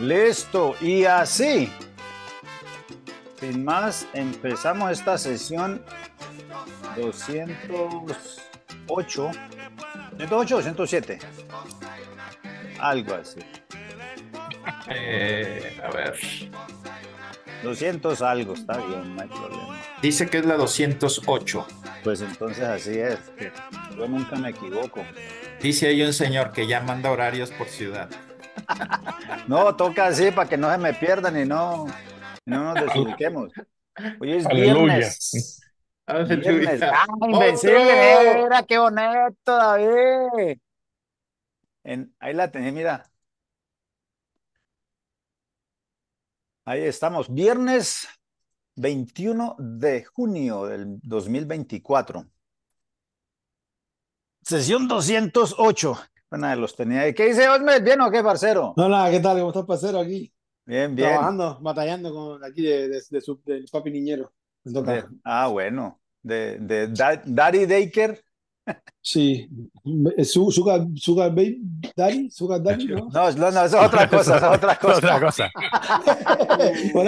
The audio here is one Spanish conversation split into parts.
Listo, y así. Sin más, empezamos esta sesión 208. 108 o 107. Algo así. Eh, a ver. 200 algo, está bien, no hay problema. Dice que es la 208. Pues entonces así es. Yo nunca me equivoco. Dice ahí un señor que ya manda horarios por ciudad. No, toca así para que no se me pierdan y no, nos desubiquemos. es Aleluya. viernes. Ah, qué bonito, David. En, ahí la tenés, mira. Ahí estamos, viernes 21 de junio del 2024. Sesión 208. Buena, los tenía. ¿Qué dice Osmed? ¿Bien o qué, parcero? no nada ¿qué tal? ¿Cómo estás, parcero? Aquí. Bien, bien. Trabajando, batallando con, aquí de, de, su, papi niñero. ah, bueno. De, de Daddy Daker. Sí. Eh, sugar, Baby Daddy, Sugar Daddy, ¿no? No, no, eso es otra cosa, eso es otra cosa. otra cosa.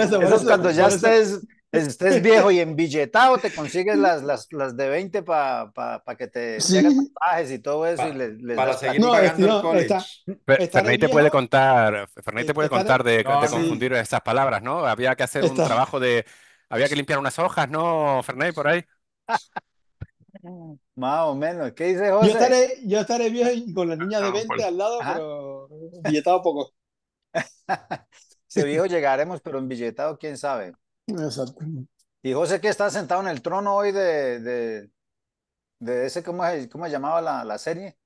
eso es cuando ya estés pues, estés viejo y en billetado te consigues las, las, de 20 para pa, que te lleguen hagan pasajes y todo eso. para seguir pagando college. te puede contar, te puede contar de, confundir esas palabras, ¿no? Había que hacer un trabajo de. Había que limpiar unas hojas, ¿no, Fernández, por ahí? Más o menos. ¿Qué dice José? Yo estaré, yo estaré viejo y con la niña de 20 ah, pues. al lado, pero billetado poco. si viejo llegaremos, pero en billetado, quién sabe. Exacto. Y José que está sentado en el trono hoy de, de, ese, ¿cómo, se llamaba la, serie?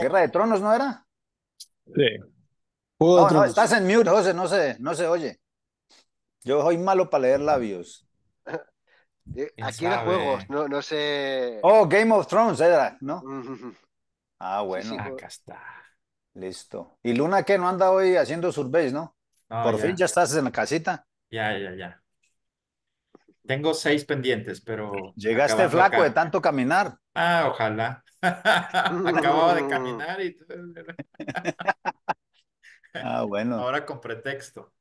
Guerra de Tronos, ¿no era? Sí. No, estás en mute, José, no se, no se oye. Yo soy malo para leer labios. Eh, aquí en juegos, no, no sé. Oh, Game of Thrones era, ¿no? Ah, bueno. Ah, acá está. Listo. ¿Y Luna qué? ¿No anda hoy haciendo surveys, no? Por fin ya estás en la casita. Ya, ya, ya. Tengo seis pendientes, pero. Llegaste flaco de tanto caminar. Ah, ojalá. Acababa de caminar y. ah, bueno. Ahora con pretexto.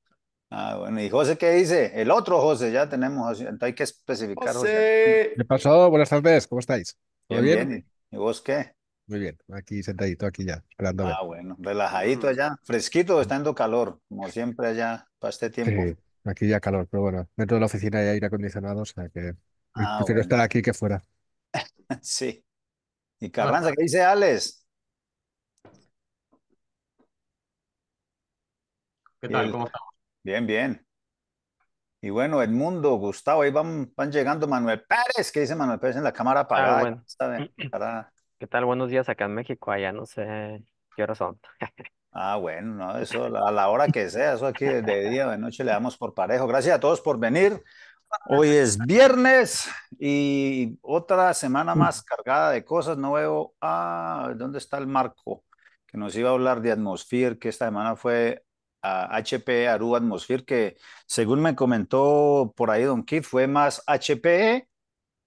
Ah, bueno. ¿Y José qué dice? El otro José, ya tenemos. hay que especificar. José. ¿Qué pasó? Buenas tardes, ¿cómo estáis? ¿Todo bien? ¿Y vos qué? Muy bien, aquí sentadito, aquí ya, Ah, bueno, relajadito mm. allá, fresquito, estando calor, como siempre allá, para este tiempo. Aquí ya calor, pero bueno, dentro de la oficina hay aire acondicionado, o sea que ah, prefiero estar aquí que fuera. sí. Y ah. Carranza, ¿qué dice Alex? ¿Qué tal? ¿Cómo estamos? Bien, bien. Y bueno, Edmundo, Gustavo, ahí van, van llegando Manuel Pérez. ¿Qué dice Manuel Pérez en la cámara Ah, apagada? bueno. ¿Qué tal? Buenos días acá en México, allá no sé qué horas son. Ah, bueno, no, eso a la hora que sea, eso aquí de día o de noche le damos por parejo. Gracias a todos por venir. Hoy es viernes y otra semana más cargada de cosas. No veo, ah, ¿dónde está el Marco? Que nos iba a hablar de Atmosphere, que esta semana fue a HP Aruba Atmosphere, que según me comentó por ahí Don Keith, fue más HPE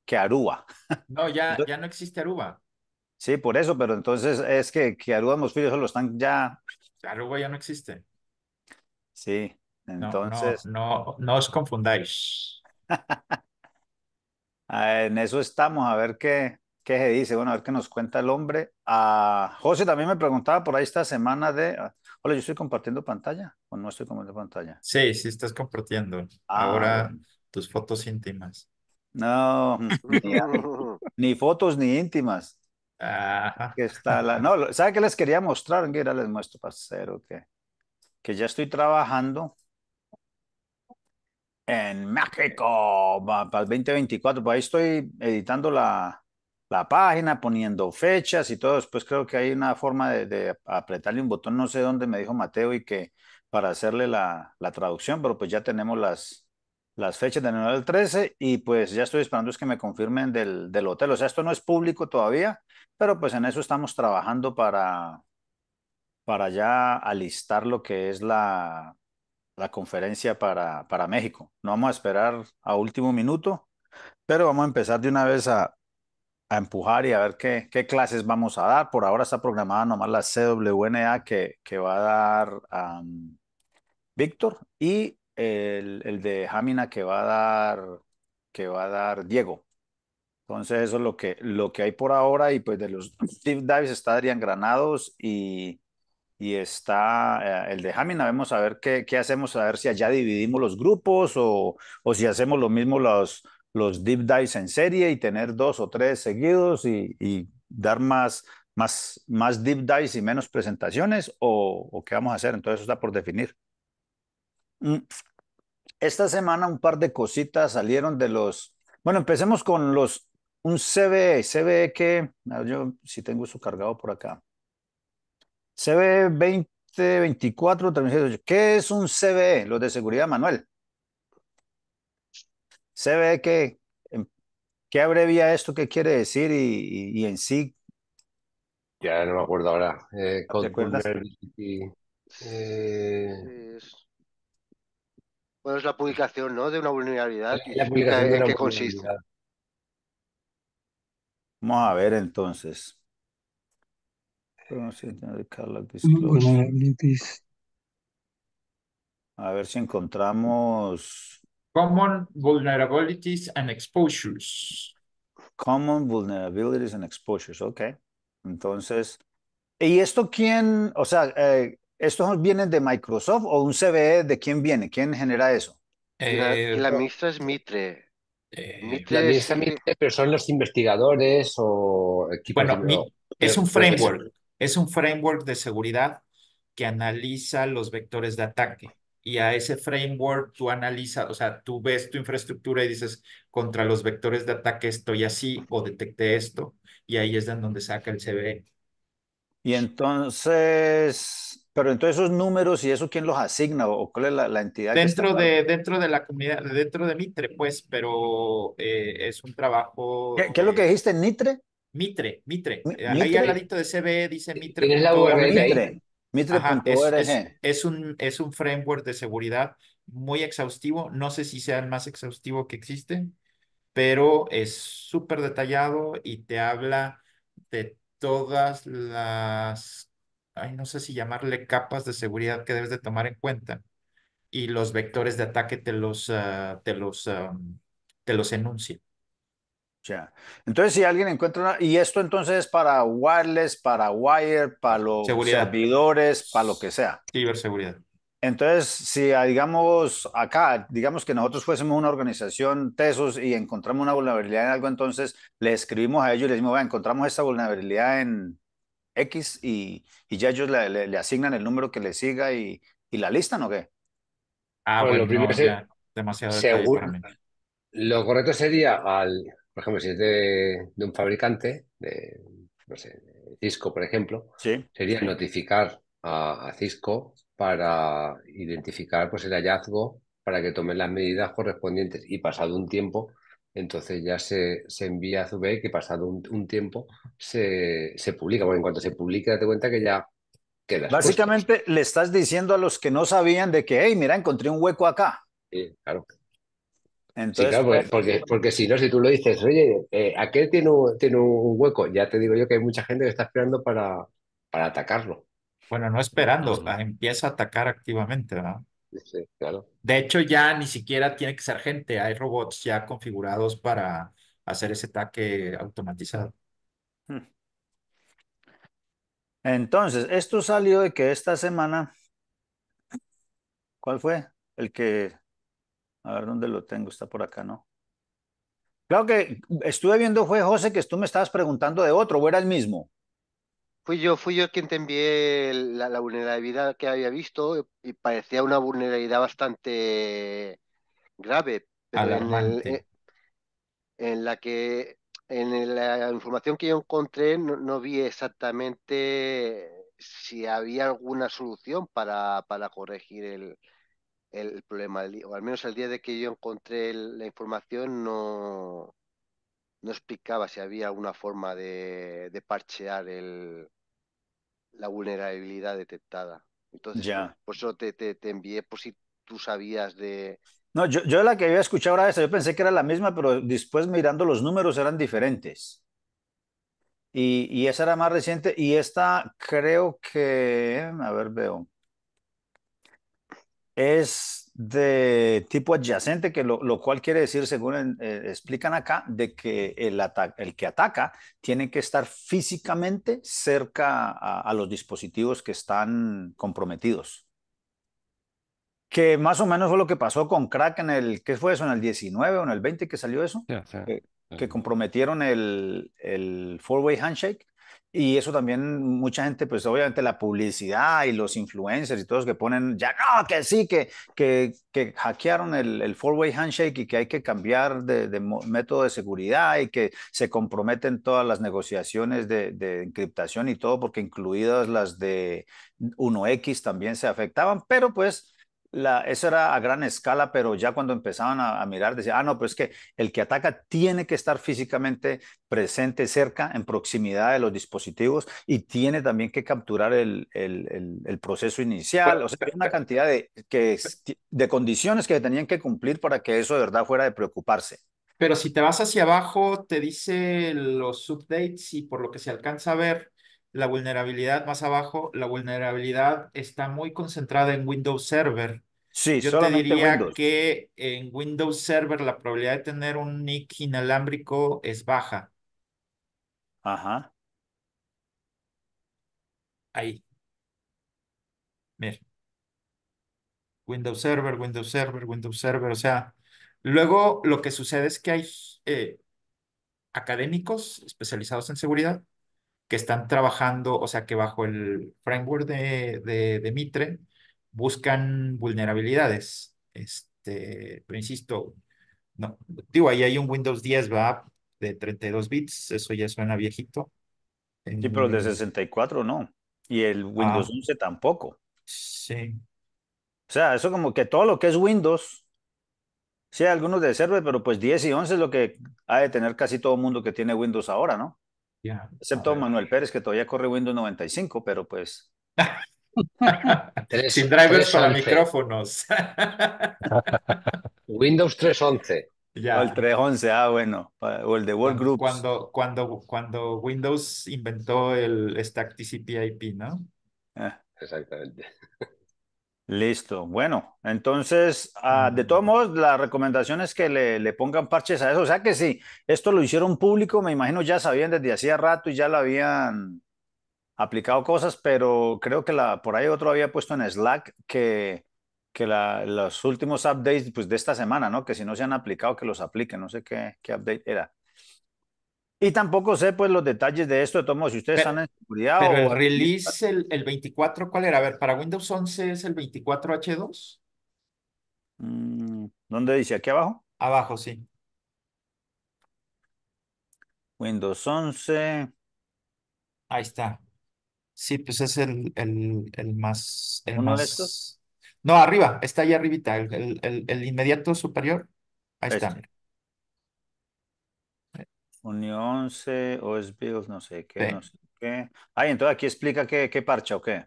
que Aruba. No, ya, ya no existe Aruba. Sí, por eso, pero entonces es que, que Aruba Atmosphere eso lo están ya Aruba ya no existe. Sí, entonces. No, no, os confundáis. Ah, en eso estamos, a ver qué, qué se dice. Bueno, a ver qué nos cuenta el hombre. Ah, José también me preguntaba por ahí esta semana de. Ah, hola, ¿yo estoy compartiendo pantalla o no estoy compartiendo pantalla? Sí, sí estás compartiendo. Ahora tus fotos íntimas. No, ni fotos ni íntimas. Que está la... No, ¿sabe qué les quería mostrar? Mira, les muestro, que, que ya estoy trabajando en México para el 2024. Pues ahí estoy editando la, la página, poniendo fechas y todo. Después creo que hay una forma de, apretarle un botón, no sé dónde me dijo Mateo, y que para hacerle la, la traducción, pero pues ya tenemos las, las fechas de 9 del 13 y pues ya estoy esperando es que me confirmen del, hotel. O sea, esto no es público todavía, pero pues en eso estamos trabajando para, para ya alistar lo que es la, la conferencia para, para México. No vamos a esperar a último minuto, pero vamos a empezar de una vez a, empujar y a ver qué, qué, clases vamos a dar. Por ahora está programada nomás la CWNA que, que va a dar Víctor y el, de Jamina que va a dar, que va a dar Diego. Entonces eso es lo que, lo que hay por ahora y pues de los deep dives está Adrián Granados y, está eh, el de Jamina. Vamos a ver qué, qué, hacemos, a ver si allá dividimos los grupos o, o si hacemos lo mismo los, los deep dives en serie y tener dos o tres seguidos y, y dar más, más, más deep dives y menos presentaciones o qué vamos a hacer. Entonces eso está por definir. Mm, esta semana un par de cositas salieron de los... Bueno, empecemos con los... Un CBE, CBE que... Ah, yo si tengo eso cargado por acá. CBE 2024, 38. ¿Qué es un CBE? Los de seguridad, Manuel. CBE, que em, qué abrevia esto? ¿Qué quiere decir? Y, en sí... Ya no me acuerdo ahora. Eh, bueno, es la publicación, ¿no? De una vulnerabilidad. La publicación consiste. Vamos a ver entonces. A ver si encontramos. Common vulnerabilities and exposures. Common vulnerabilities and exposures, ok. Entonces, ¿y esto quién, o sea, eh, ¿Esto vienen de Microsoft o un CBE? ¿De quién viene? ¿Quién genera eso? Eh, la, ministra es Mitre. Eh, Mitre la ministra es Mitre, pero son los investigadores o equipos. Bueno, es un framework. Es un framework de seguridad que analiza los vectores de ataque. Y a ese framework tú analizas, o sea, tú ves tu infraestructura y dices, contra los vectores de ataque estoy así o detecté esto. Y ahí es donde saca el CBE. Y entonces, pero entonces esos números y eso, ¿quién los asigna o cuál es la, entidad? Dentro, de, dentro de la comunidad, dentro de Mitre, pues, pero eh, es un trabajo... ¿Qué, es lo que eh, dijiste, Mitre, Mitre. Mitre. Ahí al ladito de CBE dice eh, Mitre. Mitre. Mitre. es, un, es un framework de seguridad muy exhaustivo. No sé si sea el más exhaustivo que existe, pero es súper detallado y te habla de todas las ay, no sé si llamarle capas de seguridad que debes de tomar en cuenta y los vectores de ataque te los, ah, te los, te los enuncia. Ya. Entonces, si alguien encuentra y esto entonces es para wireless, para wire, para los servidores, para lo que sea. Ciberseguridad. Entonces, si ah, digamos acá, digamos que nosotros fuésemos una organización Tesos y encontramos una vulnerabilidad en algo, entonces le escribimos a ellos y les decimos, encontramos esta vulnerabilidad en, X y, ya ellos le, asignan el número que le siga y, la listan o qué? Ah, bueno, primero no, sería demasiado seguro, Lo correcto sería al, por ejemplo, si es de, un fabricante, de, no sé, Cisco, por ejemplo, sería notificar a, Cisco para identificar pues, el hallazgo para que tomen las medidas correspondientes y pasado un tiempo entonces ya se, se envía a Zubei, que pasado un, tiempo se, publica. Bueno, en cuanto se publica, date cuenta que ya queda. Básicamente le estás diciendo a los que no sabían de que, hey, mira, encontré un hueco acá. Sí, claro. Entonces, sí, pues, porque, porque, si no, si tú lo dices, oye, eh, aquel tiene un, tiene un hueco, ya te digo yo que hay mucha gente que está esperando para, para atacarlo. Bueno, no esperando, empieza a atacar activamente, ¿verdad? De hecho, ya ni siquiera tiene que ser gente, hay robots ya configurados para hacer ese ataque automatizado. Hmm. Entonces, esto salió de que esta semana, ¿cuál fue? El que, a ver dónde lo tengo, está por acá, ¿no? Claro que estuve viendo, fue José, que tú me estabas preguntando de otro, o era el mismo. Fui yo, fui yo quien te envié la, vulnerabilidad que había visto y parecía una vulnerabilidad bastante grave. Pero en, eh, la que en la información que yo encontré no, vi exactamente si había alguna solución para, para corregir el, el problema, o al menos el día de que yo encontré la información no, no explicaba si había alguna forma de, de parchear el, la vulnerabilidad detectada. Entonces, ya. por eso te, envié por si tú sabías de, no, yo, la que había escuchado ahora, esa, yo pensé que era la misma, pero después mirando los números eran diferentes. y, esa era más reciente, y esta creo que, a ver, veo. Es de tipo adyacente, que lo, cual quiere decir, según eh, explican acá, de que el, el, que ataca tiene que estar físicamente cerca a, los dispositivos que están comprometidos que más o menos fue lo que pasó con crack en el, ¿qué fue eso? En el 19 o en el 20 que salió eso, que, comprometieron el, el four-way handshake y eso también mucha gente, pues obviamente la publicidad y los influencers y todos que ponen, ya no, que sí, que, que, hackearon el, el four-way handshake y que hay que cambiar de, método de seguridad y que se comprometen todas las negociaciones de, de encriptación y todo, porque incluidas las de 1X también se afectaban, pero pues eso era a gran escala, pero ya cuando empezaban a, mirar, decían, ah, no, pero pues es que el que ataca tiene que estar físicamente presente, cerca, en proximidad de los dispositivos y tiene también que capturar el, el, proceso inicial. O sea, hay una cantidad de, que, de condiciones que tenían que cumplir para que eso de verdad fuera de preocuparse. Pero si te vas hacia abajo, te dice los updates y por lo que se alcanza a ver, la vulnerabilidad más abajo, la vulnerabilidad está muy concentrada en Windows Server. Sí, yo te diría que en Windows Server la probabilidad de tener un nick inalámbrico es baja. Ajá. Ahí. Mira. Windows Server, Windows Server, Windows Server. O sea, luego lo que sucede es que hay eh, académicos especializados en seguridad que están trabajando, o sea, que bajo el framework de, Mitre buscan vulnerabilidades. Este, pero insisto, no, digo, ahí hay un Windows 10, va, de 32 bits, eso ya suena viejito. Sí, pero el de 64 no. Y el Windows 11 ah. tampoco. Sí. O sea, eso como que todo lo que es Windows, sí, algunos de server, pero pues 10 y 11 es lo que ha de tener casi todo el mundo que tiene Windows ahora, ¿no? Excepto Manuel Pérez, que todavía corre Windows 95, pero pues. Sin drivers para micrófonos. Windows 3.11. O el 3.11, ah, bueno. O el de World Cuando, cuando, cuando Windows inventó el Stack TCP IP, ¿no? Ah. Exactamente. Listo. Bueno, entonces, ah, de todos mm. modos, la recomendación es que le, pongan parches a eso. O sea que sí, esto lo hicieron público, me imagino ya sabían desde hacía rato y ya lo habían aplicado cosas, pero creo que la, por ahí otro había puesto en Slack que, que los últimos updates pues, de esta semana, ¿no? Que si no se han aplicado, que los apliquen. No sé qué, qué update era. Y tampoco sé pues los detalles de esto, de si ustedes están en seguridad pero el release el, 24, ¿cuál era? A ver, para Windows 11 es el 24H2. Mm, ¿Dónde dice? ¿Aquí abajo? Abajo, sí. Windows 11. Ahí está. Sí, pues es el, más... ¿Uno de estos? No, arriba, está ahí arribita, el, el, inmediato superior. Ahí está. Unión 11 OS Build, no sé qué, no sé qué. Ay, entonces aquí explica qué, qué parcha o qué.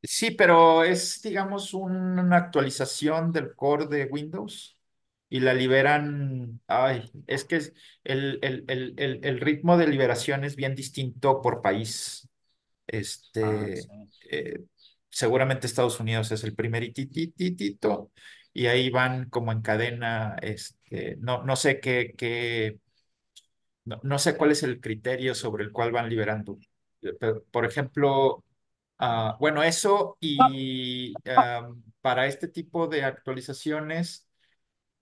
Sí, pero es, digamos, una actualización del core de Windows y la liberan. Ay, es que el, el, el, el ritmo de liberación es bien distinto por país. Este, ah, eh, seguramente Estados Unidos es el primer y ahí van como en cadena. Este, no, no sé qué, qué no, sé cuál es el criterio sobre el cual van liberando. Eh, por ejemplo, ah, bueno, eso y ah. em, para este tipo de actualizaciones,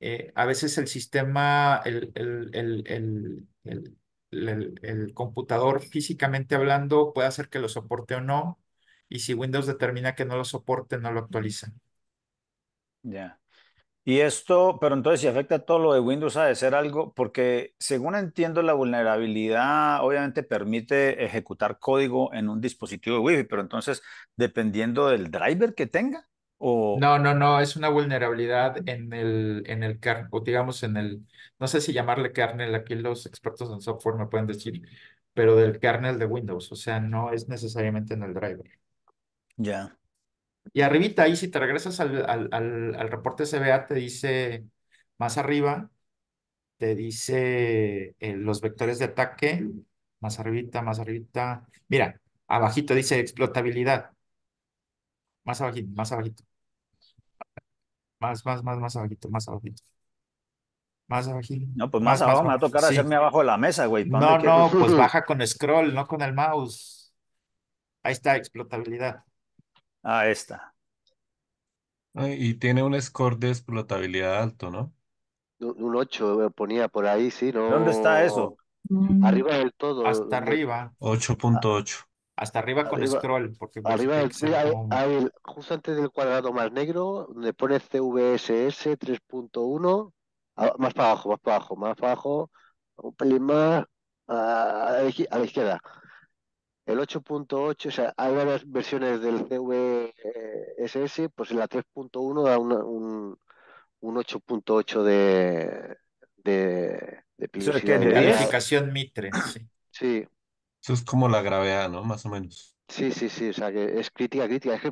eh, a veces el sistema, el, el, el, el, computador físicamente hablando puede hacer que lo soporte o no, y si Windows determina que no lo soporte, no lo actualiza. Ya. Y esto, pero entonces si afecta todo lo de Windows ha de ser algo, porque según entiendo la vulnerabilidad obviamente permite ejecutar código en un dispositivo de Wi-Fi, pero entonces dependiendo del driver que tenga o... No, no, no, es una vulnerabilidad en el, en el kernel, digamos en el, no sé si llamarle kernel, aquí los expertos en software me pueden decir, pero del kernel de Windows, o sea, no es necesariamente en el driver. Ya. Y arribita, ahí si te regresas al, reporte CBA, te dice, más arriba, te dice eh, los vectores de ataque, más arribita, más arribita. Mira, abajito dice explotabilidad. Más abajito, más abajito. Más, más, más, más abajito, más abajito. Más abajito. No, pues más, abajo me va a tocar hacerme abajo de la mesa, güey. No, no, pues baja con scroll, no con el mouse. Ahí está, explotabilidad. Ah, esta. Ah, y tiene un score de explotabilidad alto, ¿no? Un 8 eh, ponía por ahí, sí, ¿no? ¿Dónde está eso? Mm. Arriba del todo. Hasta eh, arriba. 8.8. Hasta arriba con scroll. Porque pues, arriba del, hay, justo antes del cuadrado más negro, donde pone CVSS 3.1, más para abajo, más para abajo, más para abajo, un pelín más a la izquierda el 8.8, o sea, hay varias versiones del CVSS, pues la 3.1 da un, un 8.8 de, de, de Eso Mitre, sí. Eso es como la gravedad, ¿no? Más o menos. Sí, sí, sí, o sea, que es crítica, crítica. Es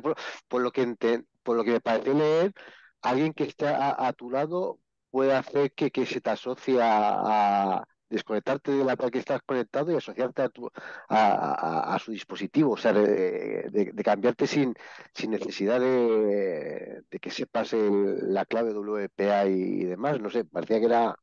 por, lo que por lo que me parece leer, alguien que está a, tu lado puede hacer que, que se te asocia a, desconectarte de la que estás conectado y asociarte a, a, su dispositivo, o sea, de, cambiarte sin, sin necesidad de, que se pase la clave WPA y, demás, no sé, parecía que era...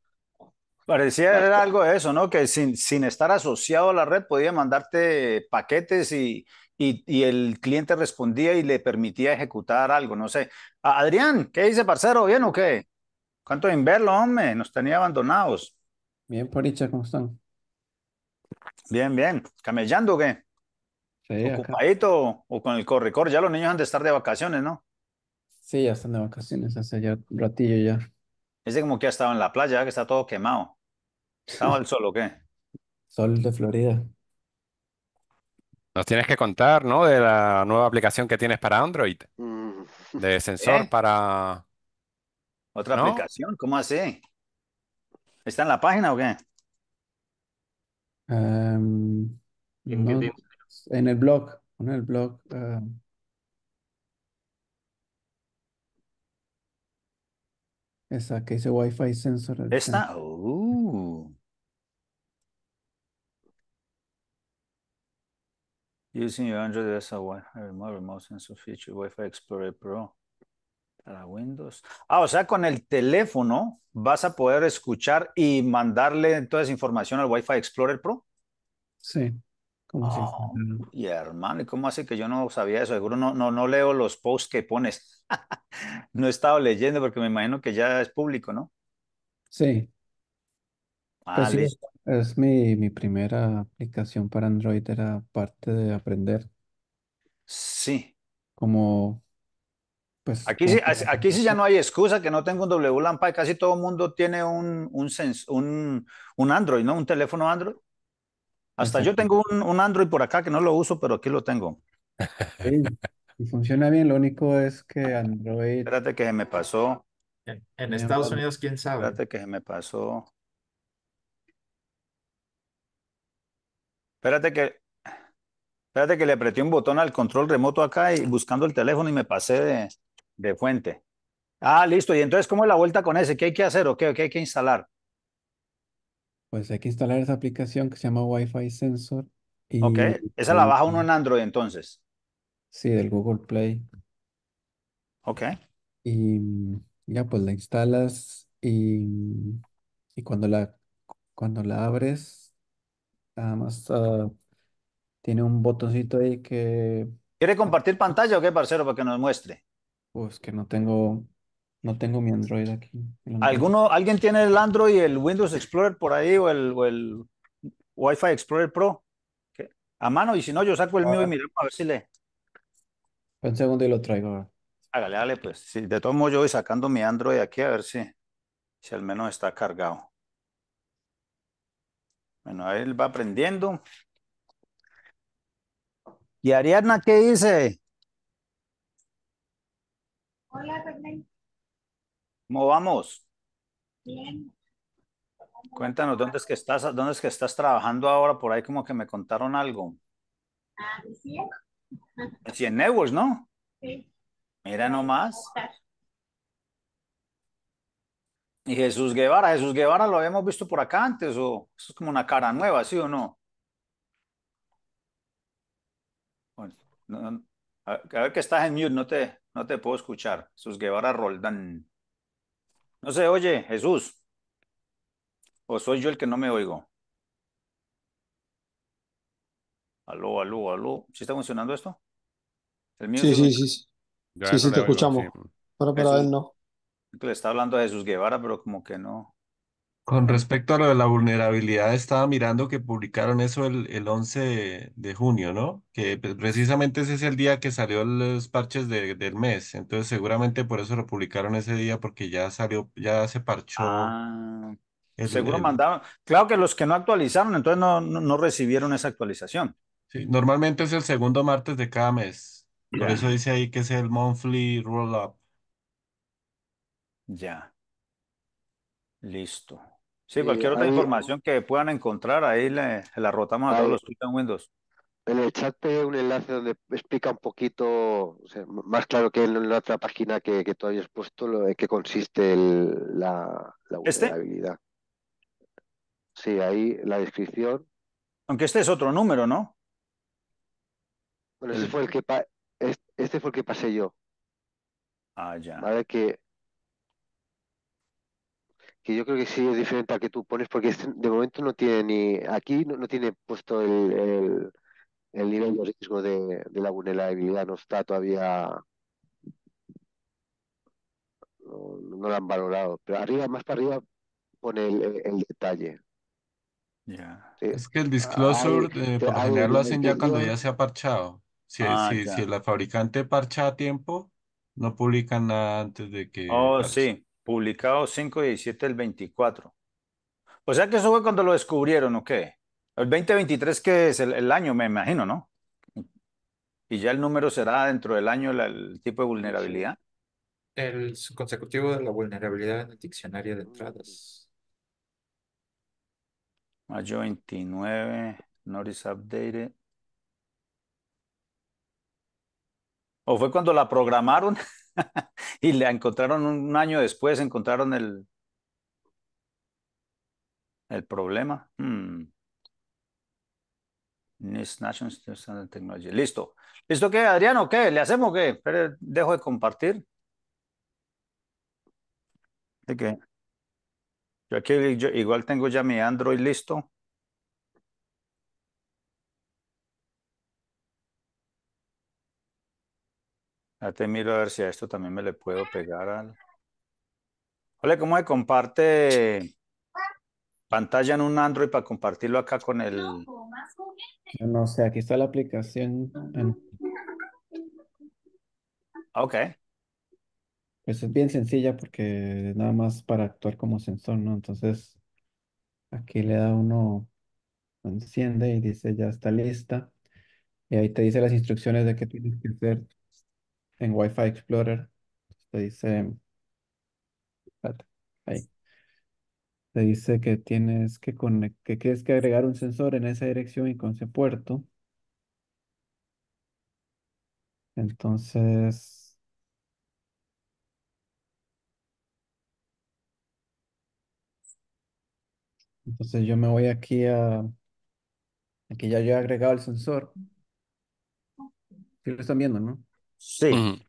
Parecía era algo de eso, ¿no? Que sin, sin estar asociado a la red podía mandarte paquetes y, el cliente respondía y le permitía ejecutar algo, no sé. Adrián, ¿qué dice, parcero? ¿Bien o qué? ¿Cuánto en verlo, hombre? Nos tenía abandonados. Bien, por ¿cómo están? Bien, bien. ¿Camellando qué? Sí, ¿Ocupadito o con el corre Ya los niños han de estar de vacaciones, ¿no? Sí, ya están de vacaciones, hace ya un ratillo ya. Ese como que ha estado en la playa, que está todo quemado. ¿Estaba al sol o qué? Sol de Florida. Nos tienes que contar, ¿no? De la nueva aplicación que tienes para Android, mm. de sensor ¿Eh? para... ¿Otra aplicación? ¿Cómo así? ¿Está en la página o qué? Em, ¿En, el blog, en el blog. Em. Esa que dice Wi-Fi sensor. Está. Using your Android as a Wi-Fi remote, remote sensor feature, Wi-Fi Explorer Pro. Windows. Ah, o sea, con el teléfono vas a poder escuchar y mandarle toda esa información al Wi-Fi Explorer Pro. Sí. Oh, y hermano, cómo hace que yo no sabía eso? Seguro no, no, no leo los posts que pones. no he estado leyendo porque me imagino que ya es público, ¿no? Sí. Pues ah, es mi, mi primera aplicación para Android, era parte de aprender. Sí. Como pues, aquí, sí, aquí sí ya no hay excusa que no tengo un W Lampa, casi todo el mundo tiene un, un, un, Android, ¿no? Un teléfono Android. Hasta yo tengo un, Android por acá que no lo uso, pero aquí lo tengo. y funciona bien, lo único es que Android... Espérate que se me pasó. En, en Estados Unidos, quién sabe. Espérate que se me pasó. Espérate que... Espérate que le apreté un botón al control remoto acá y buscando el teléfono y me pasé de de fuente. Ah, listo. Y entonces, ¿cómo es la vuelta con ese? ¿Qué hay que hacer o qué, qué hay que instalar? Pues hay que instalar esa aplicación que se llama Wi-Fi Sensor. Y, ok, esa la baja uno en Android entonces. Sí, del Google Play. Ok. Y mm, ya, pues la instalas y, cuando la, cuando la abres, nada más ah, tiene un botoncito ahí que... ¿Quiere ah, compartir pantalla o qué, parcero, para que nos muestre? Pues que no tengo, no tengo mi Android aquí. ¿Alguno, ¿Alguien tiene el Android, y el Windows Explorer por ahí o el, o el Wi-Fi Explorer Pro? A mano, y si no, yo saco el mío y miramos a ver si le. Un segundo y lo traigo ahora. Hágale, pues. de todos modos, yo voy sacando mi Android aquí a ver si, si al menos está cargado. Bueno, él va aprendiendo. ¿Y Ariadna qué dice? Hola, ¿Cómo vamos? Bien. Cuéntanos, ¿dónde es que estás, dónde es que estás trabajando ahora? Por ahí como que me contaron algo. Ah, sí. Sí, en ¿no? Sí. Mira nomás. Y Jesús Guevara, Jesús Guevara lo habíamos visto por acá antes, o eso es como una cara nueva, ¿sí o no? Bueno, no a ver que estás en mute, no te, no te puedo escuchar. Jesús Guevara Roldán. No se oye, Jesús. ¿O soy yo el que no me oigo? Aló, aló, aló. ¿Sí está funcionando esto? sí, sí, sí, sí. sí, te escuchamos. Pero para ver él no. Le está hablando a Jesús Guevara, pero como que no. Con respecto a lo de la vulnerabilidad, estaba mirando que publicaron eso el, el 11 de, junio, ¿no? Que pues, precisamente ese es el día que salió los parches del mes. Entonces, seguramente por eso lo publicaron ese día, porque ya salió, ya se parchó ah, seguro mandaban. Claro que los que no actualizaron, entonces no, no, recibieron esa actualización. sí, normalmente es el segundo martes de cada mes. Por eso dice ahí que es el monthly roll up. ya, listo. Sí, eh, cualquier otra información que puedan encontrar, ahí la rotamos a todos los que en Windows. En el chat hay un enlace donde explica un poquito, más claro que en la otra página que, tú habías puesto, lo, qué consiste la, la vulnerabilidad. ¿Este? Sí, ahí la descripción. Aunque este es otro número, ¿no? Bueno, ese fue el que este fue el que pasé yo. Ah, ya. Vale, que que yo creo que sí es diferente al que tú pones, porque este, de momento no tiene ni, aquí no, no tiene puesto el, el, nivel de riesgo de, la vulnerabilidad, no está todavía, no, no, lo han valorado, pero arriba, más para arriba, pone el, detalle. Es que el disclosure, eh, lo hacen ya cuando ya se ha parchado. Si, ah, la fabricante parcha a tiempo, no publican nada antes de que... Oh, sí. Publicado 5 y 17 del 24. O sea que eso fue cuando lo descubrieron, ¿o qué? El 2023 que es el, año, me imagino, ¿no? Y ya el número será dentro del año el tipo de vulnerabilidad. El consecutivo de la vulnerabilidad en el diccionario de entradas. Mayo 29, notice updated. ¿O fue cuando la programaron? y la encontraron un año después, encontraron el, el problema. Hmm. Listo. ¿Listo qué, Adriano? ¿Qué? ¿Le hacemos qué? dejo de compartir. ¿De qué? Yo aquí igual tengo ya mi Android listo. Ya ah, te miro a ver si a esto también me le puedo pegar al... Hola, ¿cómo se comparte pantalla en un Android para compartirlo acá con el... No sé, aquí está la aplicación. Ah, ok. Pues es bien sencilla porque nada más para actuar como sensor, ¿no? Entonces, aquí le da uno, enciende y dice ya está lista. Y ahí te dice las instrucciones de qué tienes que hacer en Wi-Fi Explorer. Te dice, ahí. Te dice que tienes que, que tienes que agregar un sensor en esa dirección y con ese puerto. Entonces, entonces yo me voy aquí a, aquí ya yo he agregado el sensor. Si lo están viendo, ¿no? Sí.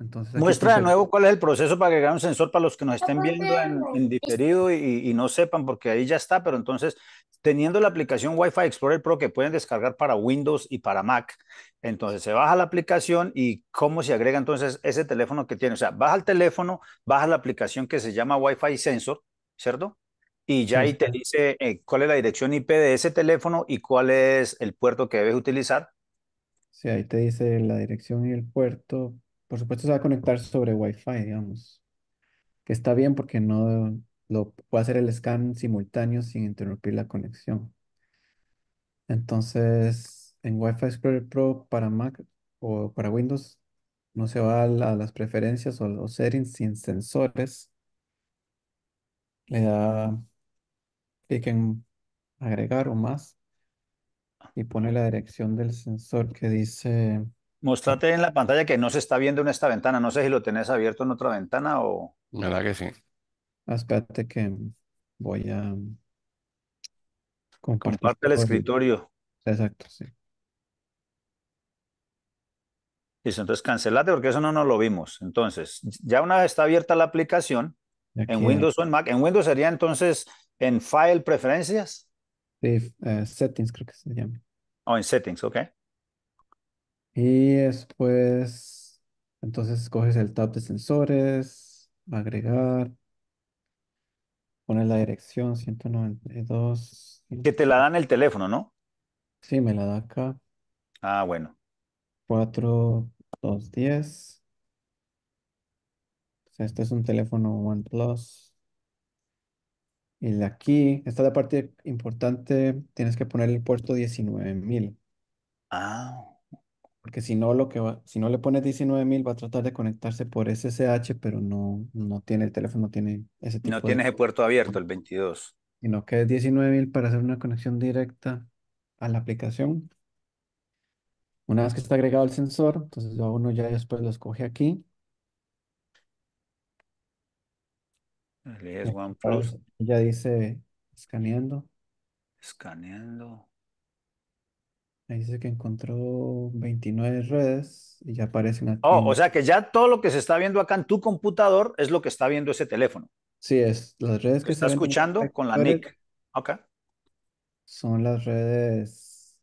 Entonces Muestra de nuevo cuál es el proceso para agregar un sensor para los que nos estén viendo en, diferido y, no sepan, porque ahí ya está, pero entonces, teniendo la aplicación Wi-Fi Explorer Pro que pueden descargar para Windows y para Mac, entonces se baja la aplicación y cómo se agrega entonces ese teléfono que tiene. O sea, baja el teléfono, baja la aplicación que se llama Wi-Fi Sensor, ¿cierto? Y ya ahí te dice eh, cuál es la dirección IP de ese teléfono y cuál es el puerto que debes utilizar Sí, ahí te dice la dirección y el puerto. Por supuesto, se va a conectar sobre Wi-Fi, digamos. Que está bien porque no lo puede hacer el scan simultáneo sin interrumpir la conexión. Entonces, en Wi-Fi Explorer Pro para Mac o para Windows, no se va a, a las preferencias o los settings sin sensores. Le da clic en agregar o más y pone la dirección del sensor que dice... Mostrate en la pantalla que no se está viendo en esta ventana. No sé si lo tenés abierto en otra ventana o... ¿Verdad que sí? Ah, espérate que voy a... Compartir Comparte el escritorio. Exacto, sí. Listo, entonces cancelate porque eso no nos lo vimos. Entonces, ya una vez está abierta la aplicación, en Windows o en Mac, en Windows sería entonces en File Preferencias. Sí, eh, Settings creo que se llama. Oh, en settings, ok. Y después, entonces coges el tab de sensores, agregar, pones la dirección 192. Que te la dan el teléfono, ¿no? Sí, me la da acá. Ah, bueno. 4210. O sea, este es un teléfono OnePlus. Y aquí, esta es la parte importante, tienes que poner el puerto 19.000, Ah, porque si no, lo que va, si no le pones 19.000 va a tratar de conectarse por SSH, pero no, no tiene, el teléfono no tiene ese no tipo de... tienes el puerto abierto, el 22. Sino que es 19.000 para hacer una conexión directa a la aplicación. Una vez que está agregado el sensor, entonces uno ya después lo escoge aquí Ella Ya dice escaneando. Escaneando. dice que encontró 29 redes y ya aparecen aquí. Oh, o sea que ya todo lo que se está viendo acá en tu computador es lo que está viendo ese teléfono. Sí, es las redes que, está escuchando con la NIC. Ok. Son las redes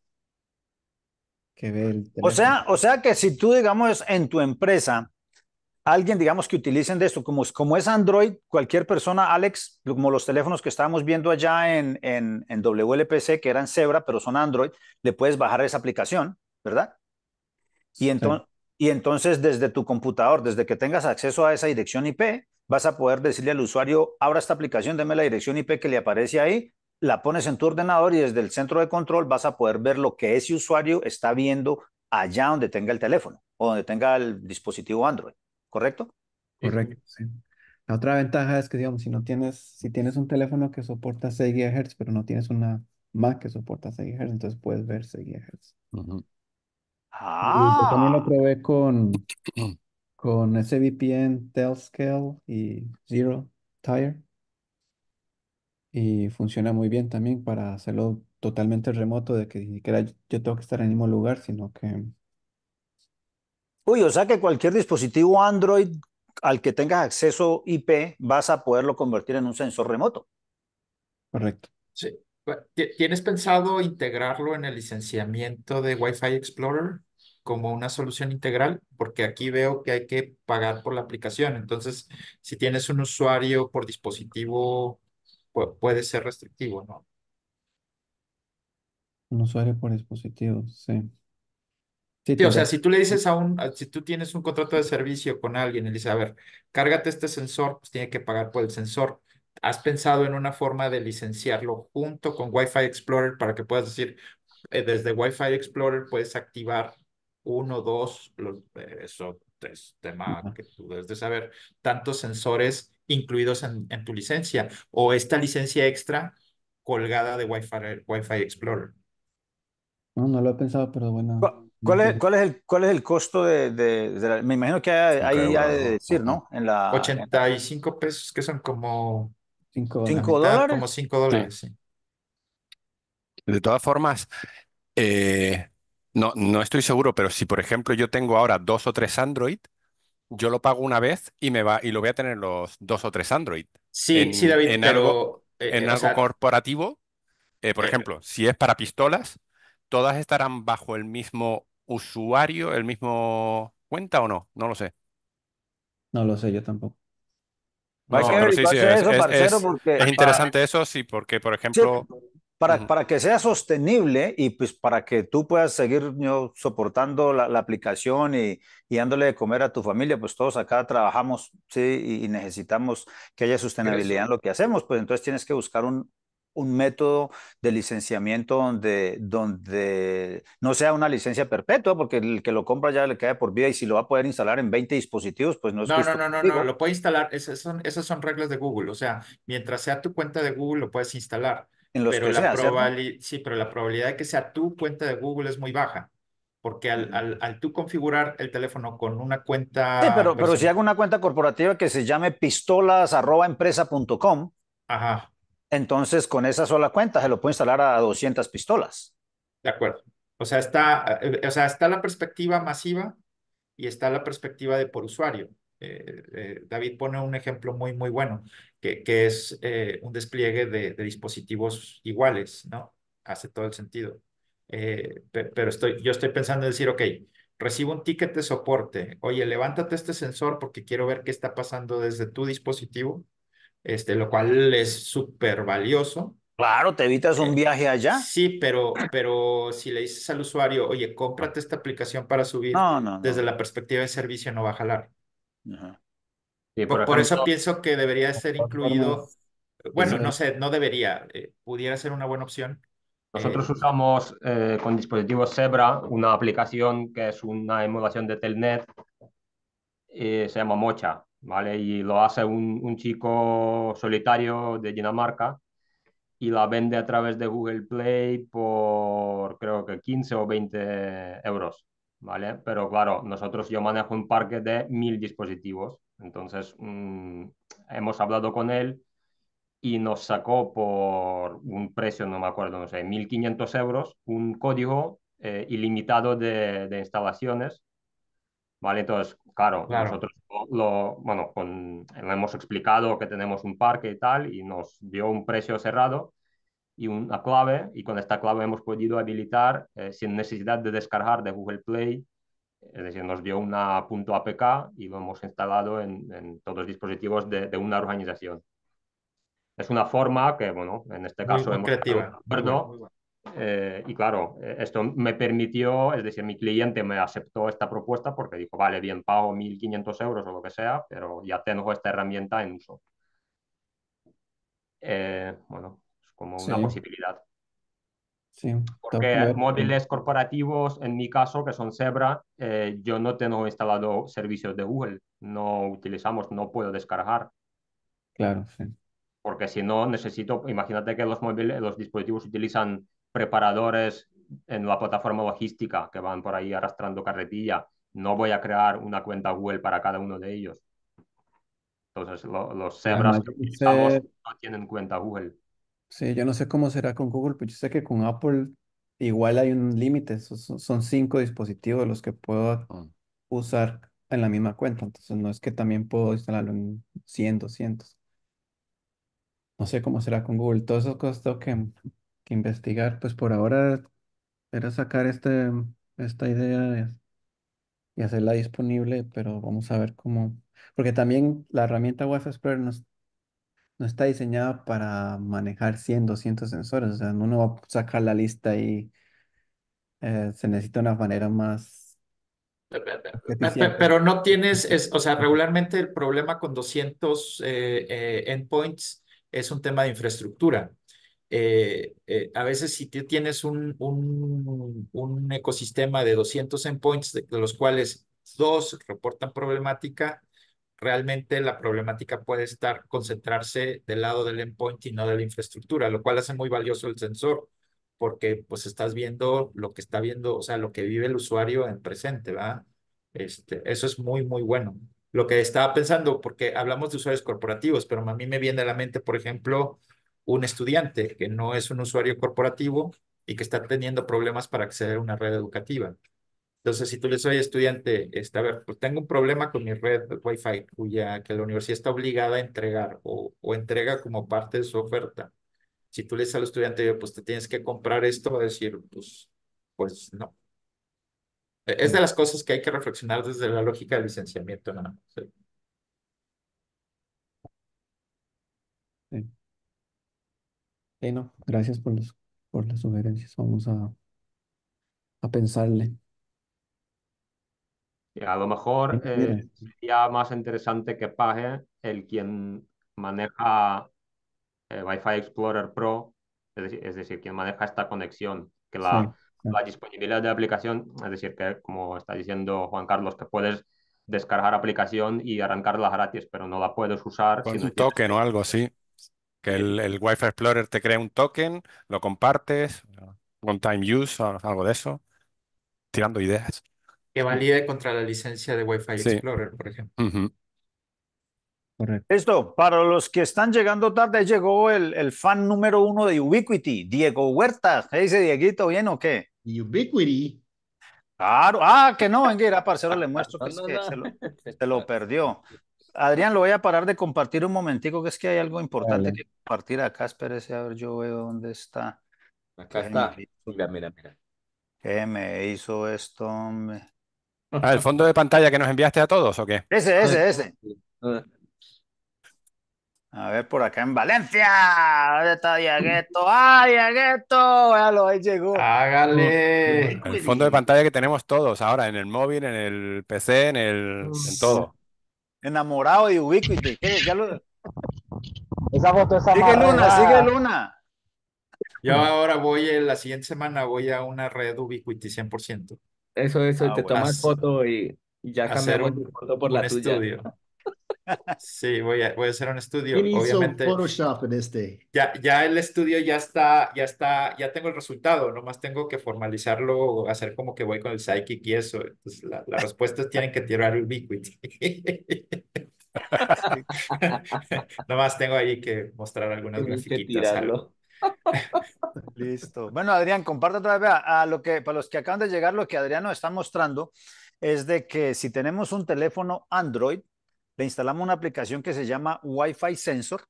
que ve el teléfono. O sea, o sea que si tú, digamos, en tu empresa alguien, digamos, que utilicen de esto, como, es Android, cualquier persona, Alex, como los teléfonos que estábamos viendo allá en, en, WLPC, que eran Zebra, pero son Android, le puedes bajar esa aplicación, ¿verdad? Y, entonces y entonces desde tu computador, desde que tengas acceso a esa dirección IP, vas a poder decirle al usuario, abra esta aplicación, deme la dirección IP que le aparece ahí, la pones en tu ordenador y desde el centro de control vas a poder ver lo que ese usuario está viendo allá donde tenga el teléfono o donde tenga el dispositivo Android. ¿correcto? Correcto, sí. La otra ventaja es que, digamos, si no tienes, si tienes un teléfono que soporta 6 GHz, pero no tienes una Mac que soporta 6 GHz, entonces puedes ver 6 GHz. Ah. yo también lo probé con, con ese VPN Telscale y Zero Tire. Y funciona muy bien también para hacerlo totalmente remoto, de que ni siquiera yo tengo que estar en el mismo lugar, sino que Uy, o sea que cualquier dispositivo Android al que tengas acceso IP vas a poderlo convertir en un sensor remoto. Correcto. Sí. ¿Tienes pensado integrarlo en el licenciamiento de Wi-Fi Explorer como una solución integral? Porque aquí veo que hay que pagar por la aplicación. Entonces, si tienes un usuario por dispositivo, puede ser restrictivo, ¿no? Un usuario por dispositivo, sí o sea, si tú le dices a un, si tú tienes un contrato de servicio con alguien y le dices, a ver, cárgate este sensor, pues tiene que pagar por el sensor. ¿Has pensado en una forma de licenciarlo junto con Wi-Fi Explorer para que puedas decir, eh, desde Wi-Fi Explorer puedes activar uno, dos, los, eh, eso es tema que tú debes de saber, tantos sensores incluidos en, tu licencia o esta licencia extra colgada de Wi-Fi, Wi-Fi Explorer. No, no lo he pensado, pero bueno. ¿Cuál es, el, costo de, Me imagino que hay, hay de decir, ¿no? En la, 85 pesos, que son como... 5 dólares. Como De todas formas, eh, no, no estoy seguro, pero si por ejemplo yo tengo ahora dos o tres Android, yo lo pago una vez y me va y lo voy a tener los dos o tres Android. Sí, sí, David, en algo, eh, en eh, algo corporativo, por ejemplo, si es para pistolas, todas estarán bajo el mismo usuario el mismo cuenta o no? No lo sé. No lo sé, yo tampoco. es, interesante eso, sí, porque, por ejemplo, para, para que sea sostenible y pues para que tú puedas seguir soportando la, aplicación y, dándole de comer a tu familia, pues todos acá trabajamos, sí, y, necesitamos que haya sostenibilidad en lo que hacemos, pues entonces tienes que buscar un, un método de licenciamiento donde, donde no sea una licencia perpetua, porque el que lo compra ya le cae por vida y si lo va a poder instalar en 20 dispositivos, pues no es No, no, no, no, lo puede instalar, esas son, esas son reglas de Google, o sea, mientras sea tu cuenta de Google lo puedes instalar. En los pero la Sí, pero la probabilidad de que sea tu cuenta de Google es muy baja. Porque al, mm. al, tú configurar el teléfono con una cuenta. Sí, pero, si hago una cuenta corporativa que se llame pistolas.empresa.com, Ajá. Entonces, con esa sola cuenta se lo puede instalar a 200 pistolas. De acuerdo. O sea, está, eh, o sea, está la perspectiva masiva y está la perspectiva de por usuario. Eh, eh, David pone un ejemplo muy, muy bueno, que, que es un despliegue de, dispositivos iguales, ¿no? Hace todo el sentido. pero estoy, yo estoy pensando en decir, ok, recibo un ticket de soporte. Oye, levántate este sensor porque quiero ver qué está pasando desde tu dispositivo este, lo cual es súper valioso. Claro, te evitas un eh, viaje allá. Sí, pero, pero si le dices al usuario, oye, cómprate esta aplicación para subir, desde la perspectiva de servicio no va a jalar. por, eso pienso que debería ser incluido, bueno, no sé, no debería, eh, pudiera ser una buena opción. Nosotros eh, usamos con dispositivos Zebra una aplicación que es una emulación de Telnet, se llama Mocha. ¿vale? Y lo hace un, chico solitario de Dinamarca y la vende a través de Google Play por creo que 15 o 20 euros, ¿vale? Pero claro, nosotros yo manejo un parque de mil dispositivos, entonces mm, hemos hablado con él y nos sacó por un precio, no me acuerdo, no sé, 1.500 euros, un código eh, ilimitado de instalaciones ¿vale? Entonces, claro, nosotros lo, bueno, con, hemos explicado que tenemos un parque y tal, y nos dio un precio cerrado y una clave, y con esta clave hemos podido habilitar eh, sin necesidad de descargar de Google Play, es decir, nos dio una punto .apk y lo hemos instalado en, todos los dispositivos de, una organización. Es una forma que, bueno, en este caso hemos creativa. Muy, eh, y claro, eh, esto me permitió, es decir, mi cliente me aceptó esta propuesta porque dijo, vale, bien, pago 1.500 euros o lo que sea, pero ya tengo esta herramienta en uso. Eh, bueno, es como una posibilidad. Sí, porque móviles corporativos, en mi caso, que son Zebra, yo no tengo instalado servicios de Google, no utilizamos, no puedo descargar. Claro, sí. Porque si no, necesito, imagínate que los, móviles, los dispositivos utilizan preparadores en la plataforma logística que van por ahí arrastrando carretilla. No voy a crear una cuenta Google para cada uno de ellos. Entonces, los cebras que no tienen cuenta Google. Sí, yo no sé cómo será con Google, pero yo sé que con Apple igual hay un límite. Son, cinco dispositivos los que puedo usar en la misma cuenta. Entonces, no es que también puedo instalarlo en 100, 200. No sé cómo será con Google. Todos esos costó que investigar, pues por ahora era sacar este, esta idea y hacerla disponible, pero vamos a ver cómo, porque también la herramienta wi Explorer no, está diseñada para manejar 100, 200 sensores, o sea, uno va a sacar la lista y eh, se necesita una manera más... Pero no tienes, es, o sea, regularmente el problema con 200 eh, eh, endpoints es un tema de infraestructura. Eh, eh, a veces si tienes un, un, un, ecosistema de 200 endpoints, de, los cuales dos reportan problemática, realmente la problemática puede estar concentrarse del lado del endpoint y no de la infraestructura, lo cual hace muy valioso el sensor, porque pues estás viendo lo que está viendo, o sea, lo que vive el usuario en presente, ¿va? Este, eso es muy, muy bueno. Lo que estaba pensando, porque hablamos de usuarios corporativos, pero a mí me viene a la mente, por ejemplo, un estudiante que no es un usuario corporativo y que está teniendo problemas para acceder a una red educativa. Entonces, si tú le soy estudiante, está, a ver, pues tengo un problema con mi red Wi-Fi, cuya que la universidad está obligada a entregar o, o entrega como parte de su oferta. Si tú le dices al estudiante, pues te tienes que comprar esto, va a decir, pues, pues no. E, es de mm. las cosas que hay que reflexionar desde la lógica del licenciamiento, ¿no? sí. gracias por los, por las sugerencias. Vamos a, pensarle. a lo mejor eh, sería más interesante que pague el quien maneja eh, Wi-Fi Explorer Pro, es decir, quien maneja esta conexión, que la, disponibilidad de aplicación, es decir, que como está diciendo Juan Carlos, que puedes descargar aplicación y arrancarla gratis, pero no la puedes usar. Con un token o algo así. Que el, Wi-Fi Explorer te crea un token, lo compartes, one time use o algo de eso, tirando ideas. Que valide contra la licencia de Wi-Fi Explorer, por ejemplo. Correcto. Esto, para los que están llegando tarde, llegó el, fan número uno de Ubiquity, Diego Huerta. ¿Qué dice Dieguito? ¿Bien o qué? Ubiquiti. Claro, ah, que no, venga, irá, parcero, le muestro que, se, lo, perdió. Adrián, lo voy a parar de compartir un momentico, que es que hay algo importante que compartir acá. Espérese, a ver, yo veo dónde está. Acá está. Mira, mira, mira. ¿Qué me hizo esto, ah, ¿el fondo de pantalla que nos enviaste a todos o qué? Ese, ese, ah, ese. Ah. A ver, por acá en Valencia. ¿Dónde está Diagueto? ¡Ah, Diagueto! Véalo, ahí llegó. Hágale. El fondo de pantalla que tenemos todos ahora, en el móvil, en el PC, en el, en todo enamorado de Ubiquity, qué, ya lo... Esa foto esa Sigue Luna, sigue Luna. Yo ahora voy, la siguiente semana voy a una red Ubiquiti 100%. Eso, eso, ah, y te tomas foto y, ya cambiaron tu foto por la tuya. Estudio. Sí, voy a, hacer un estudio. Obviamente. Photoshop en este. Ya, ya el estudio ya está, ya está, ya tengo el resultado. Nomás tengo que formalizarlo, hacer como que voy con el psychic y eso. las respuestas tienen que tirar el ubiquity. Nomás tengo ahí que mostrar algunas grafiquitas. Listo. Bueno, Adrián, comparte otra vez a, a lo que para los que acaban de llegar, lo que Adrián nos está mostrando es de que si tenemos un teléfono Android, le instalamos una aplicación que se llama Wi-Fi Sensor.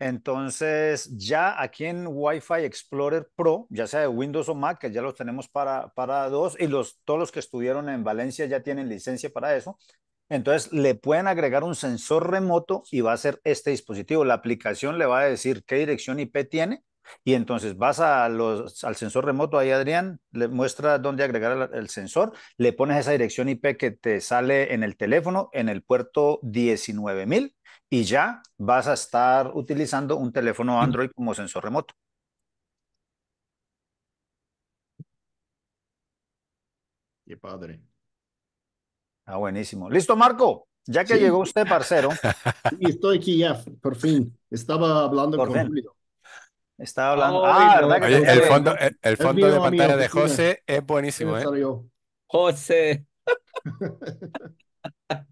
Entonces, ya aquí en Wi-Fi Explorer Pro, ya sea de Windows o Mac, que ya los tenemos para, para dos, y los, todos los que estuvieron en Valencia ya tienen licencia para eso. Entonces, le pueden agregar un sensor remoto y va a ser este dispositivo. La aplicación le va a decir qué dirección IP tiene y entonces vas a al sensor remoto, ahí Adrián, le muestra dónde agregar el, sensor, le pones esa dirección IP que te sale en el teléfono, en el puerto 19000, y ya vas a estar utilizando un teléfono Android como sensor remoto. Qué padre. Ah, buenísimo. Listo, Marco. Ya que llegó usted, parcero. estoy aquí ya, por fin. Estaba hablando con Julio. Estaba hablando. Oh, ah, el fondo, de pantalla de José es buenísimo, ¿eh? José.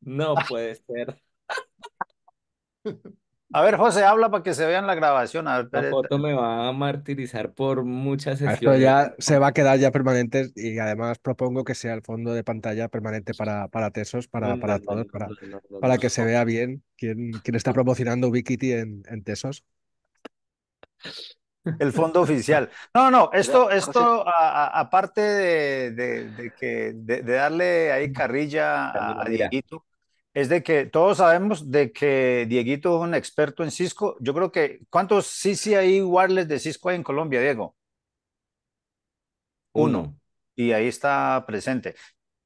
no puede ser. A ver, José, habla para que se vean la grabación. la foto me va a martirizar por muchas ah, sesiones. Esto ya se va a quedar ya permanente y además propongo que sea el fondo de pantalla permanente para, para Tesos, para, para todos, para, que se vea bien quién, está ah. promocionando Ubiquiti en, en Tesos. El fondo oficial. No, no, esto, esto aparte de, de, que, de, darle ahí carrilla a, Dieguito, es de que todos sabemos de que Dieguito es un experto en Cisco. Yo creo que, ¿cuántos CCI wireless de Cisco hay en Colombia, Diego? Uno. Y ahí está presente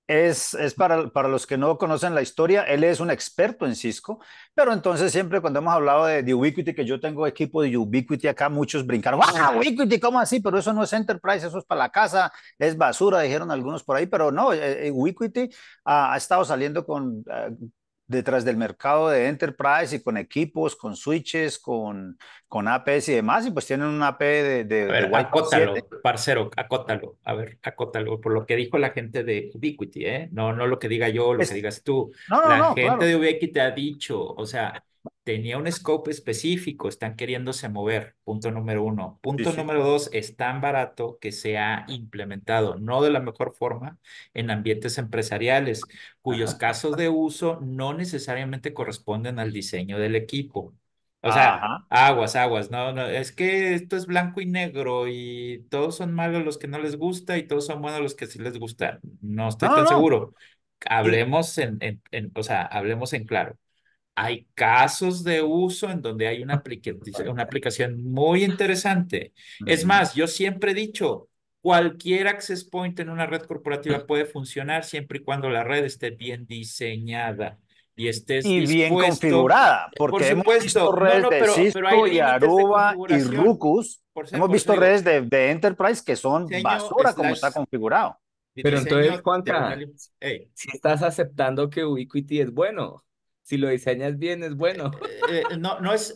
es, para, para, los que no conocen la historia, él es un experto en Cisco, pero entonces siempre cuando hemos hablado de, de Ubiquiti, que yo tengo equipo de Ubiquiti acá, muchos brincaron, ¡Ah, Ubiquiti, ¿cómo así? Pero eso no es Enterprise, eso es para la casa, es basura, dijeron algunos por ahí, pero no, eh, eh Ubiquiti ha estado saliendo con... Eh, detrás del mercado de enterprise y con equipos, con switches, con, con APs y demás, y pues tienen un AP de, a ver, acótalo, parcero, acótalo, a ver, acótalo, por lo que dijo la gente de Ubiquiti, ¿eh? No, no lo que diga yo, lo que digas tú. No, la gente de Ubiquiti ha dicho, o sea, tenía un scope específico, están queriéndose mover, punto número uno. Punto número dos, es tan barato que se ha implementado, no de la mejor forma, en ambientes empresariales, cuyos casos de uso no necesariamente corresponden al diseño del equipo. O sea, aguas, aguas, no, no, es que esto es blanco y negro y todos son malos los que no les gusta y todos son buenos los que sí les gusta. No estoy tan seguro. Hablemos en, o sea, hablemos en claro hay casos de uso en donde hay una, aplicación, una aplicación muy interesante. Es más, yo siempre he dicho, cualquier access point en una red corporativa puede funcionar siempre y cuando la red esté bien diseñada y esté bien configurada, porque hemos visto redes de Cisco y Aruba y Rucus, hemos visto redes de, Enterprise que son basura como está configurado. Pero entonces, Juanca, si estás aceptando que Ubiquiti es bueno si lo diseñas bien, es bueno. Eh, eh, eh, no, no es,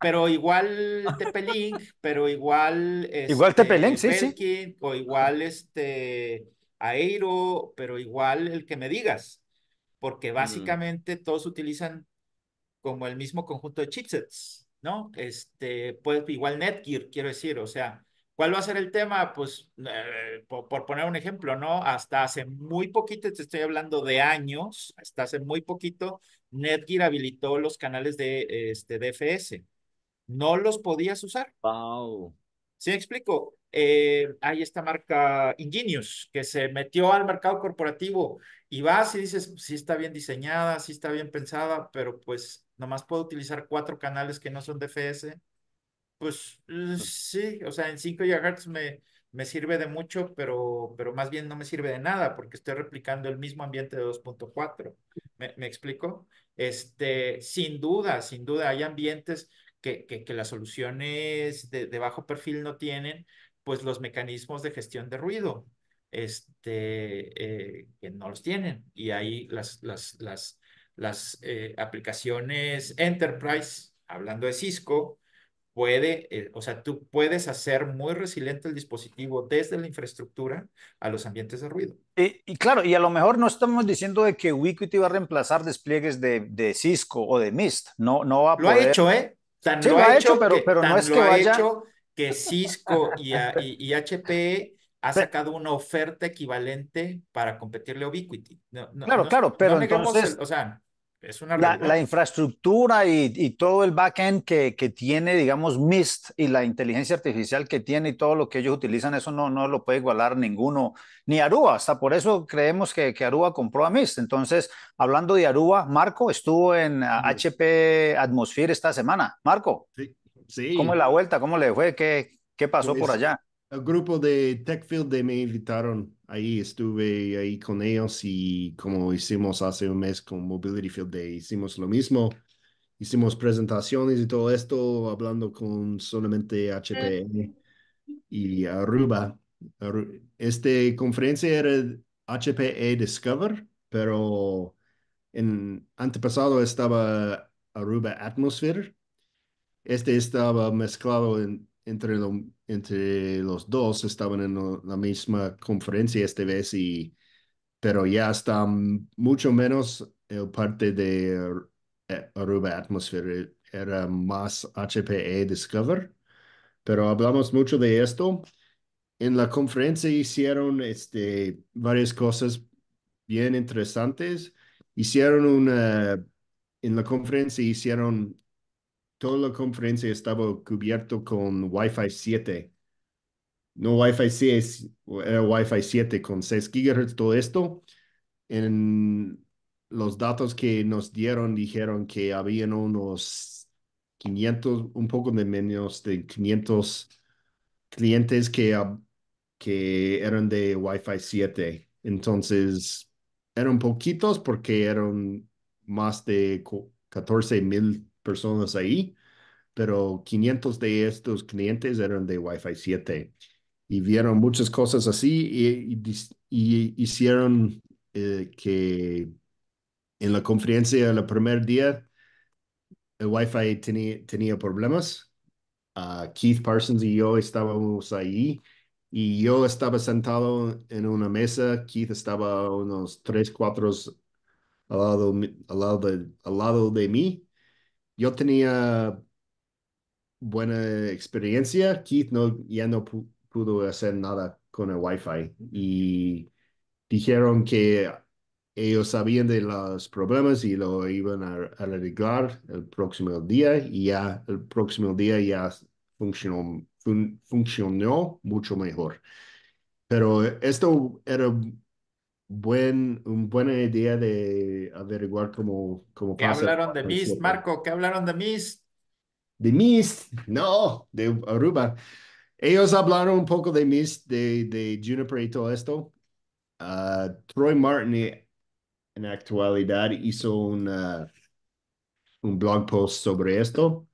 pero igual Tepelink, pero igual. igual este, Tepelink, sí, sí. O igual este Aero, pero igual el que me digas, porque básicamente todos utilizan como el mismo conjunto de chipsets, ¿no? Este, pues igual Netgear, quiero decir, o sea, ¿cuál va a ser el tema? Pues, por, poner un ejemplo, ¿no? Hasta hace muy poquito, te estoy hablando de años, hasta hace muy poquito, Netgear habilitó los canales de este, DFS. No los podías usar. Wow. ¿Sí explico? hay eh, esta marca Ingenious que se metió al mercado corporativo y vas y dices, sí está bien diseñada, sí está bien pensada, pero pues nomás puedo utilizar cuatro canales que no son DFS. Pues, pues sí, o sea, en 5 GHz me, me sirve de mucho, pero, pero más bien no me sirve de nada porque estoy replicando el mismo ambiente de 2.4. ¿Me, ¿Me, explico? Este, sin duda, sin duda, hay ambientes que, que, que las soluciones de, bajo perfil no tienen, pues los mecanismos de gestión de ruido, este, eh, que no los tienen. Y ahí las, las, las, las eh, aplicaciones enterprise, hablando de Cisco, puede, eh, o sea, tú puedes hacer muy resiliente el dispositivo desde la infraestructura a los ambientes de ruido. Eh, y, claro, y a lo mejor no estamos diciendo de que Ubiquiti va a reemplazar despliegues de, de, Cisco o de Mist, no, no va a Lo ha hecho, ¿eh? sí, lo, ha hecho, pero, pero no es que vaya... Hecho que Cisco y, y, HP ha sacado una oferta equivalente para competirle a Ubiquiti. No, claro, claro, pero entonces... o sea, la, infraestructura y, todo el backend que, que tiene, digamos, Mist y la inteligencia artificial que tiene y todo lo que ellos utilizan, eso no, no lo puede igualar ninguno, ni Aruba. Hasta por eso creemos que, que Aruba compró a Mist. Entonces, hablando de Aruba, Marco estuvo en HP Atmosphere esta semana. Marco, sí. Sí. ¿cómo es la vuelta? ¿Cómo le fue? ¿Qué, qué pasó pues por allá? el grupo de Techfield de me invitaron. Ahí estuve ahí con ellos y como hicimos hace un mes con Mobility Field hicimos lo mismo. Hicimos presentaciones y todo esto hablando con solamente HPE y Aruba. Esta conferencia era HPE Discover, pero en antepasado estaba Aruba Atmosphere. Este estaba mezclado en entre, entre los dos estaban en la misma conferencia esta vez, y, pero ya está mucho menos parte de eh, Aruba Atmosphere, era más HPE Discover, pero hablamos mucho de esto. En la conferencia hicieron este, varias cosas bien interesantes. Hicieron una, en la conferencia hicieron toda la conferencia estaba cubierto con Wi-Fi 7. No Wi-Fi 6, era Wi-Fi 7 con 6 GHz, todo esto. En los datos que nos dieron dijeron que habían unos 500, un poco de menos de 500 clientes que, que eran de Wi-Fi 7. Entonces, eran poquitos porque eran más de 14 mil personas ahí, pero 500 de estos clientes eran de Wi-Fi 7 y vieron muchas cosas así y, y, hicieron eh, que en la conferencia el primer día el Wi-Fi tenía, tenía problemas. Ah, Keith Parsons y yo estábamos ahí y yo estaba sentado en una mesa, Keith estaba unos tres, cuatro al lado, al lado, al lado de mí yo tenía buena experiencia, Keith no, ya no pudo hacer nada con el Wi-Fi y dijeron que ellos sabían de los problemas y lo iban a, arreglar el próximo día y ya el próximo día ya funcionó, funcionó mucho mejor. Pero esto era buen, un buena idea de averiguar cómo, cómo ¿Qué hablaron de Mist, Marco? ¿Qué hablaron de Mist? De Mist, no, de Aruba. Ellos hablaron un poco de Mist, de, de Juniper y todo esto. Ah, Troy Martin eh, en actualidad hizo una, un blog post sobre esto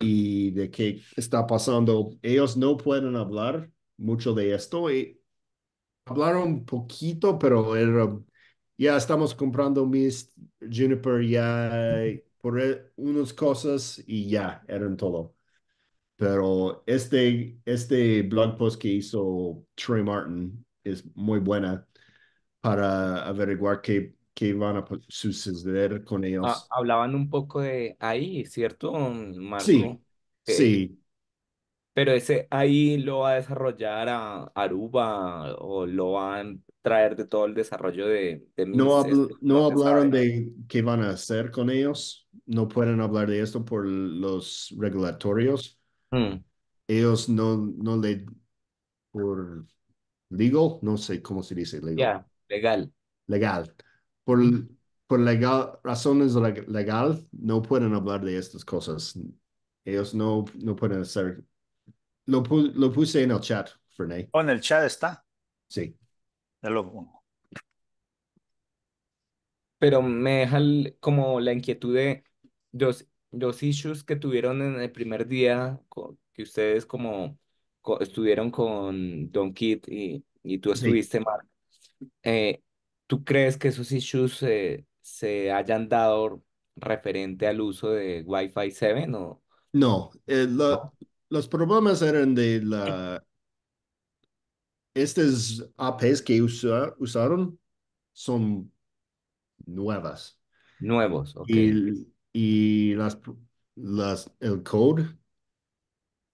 y de qué está pasando. Ellos no pueden hablar mucho de esto. Y, eh, hablaron poquito, pero ya estamos comprando mis Juniper, ya por e, unas cosas y ya, eran todo. Pero este, este blog post que hizo Trey Martin es muy buena para averiguar qué, qué van a suceder con ah, ellos. hablaban un poco de ahí, ¿cierto, Marco? Sí, sí pero ese ahí lo va a desarrollar a Aruba o lo van a traer de todo el desarrollo de... de no, este, no hablaron de qué van a hacer con ellos, no pueden hablar de esto por los regulatorios. Mm. Ellos no, no le... por legal, no sé cómo se dice legal. legal. Legal. Por, por legal, razones legal, no pueden hablar de estas cosas. Ellos no, no pueden hacer lo, puse en el chat, Ferné. ¿O oh, en el chat está? Sí. lo pongo. Pero me deja como la inquietud de los, dos issues que tuvieron en el primer día, que ustedes como estuvieron con Don Kid y, y tú estuviste mal. Eh, ¿Tú crees que esos issues se hayan dado referente al uso de Wi-Fi 7 o... No, eh, no los problemas eran de la, estas APs que usaron son nuevas. Nuevos, Y, las, las, el code.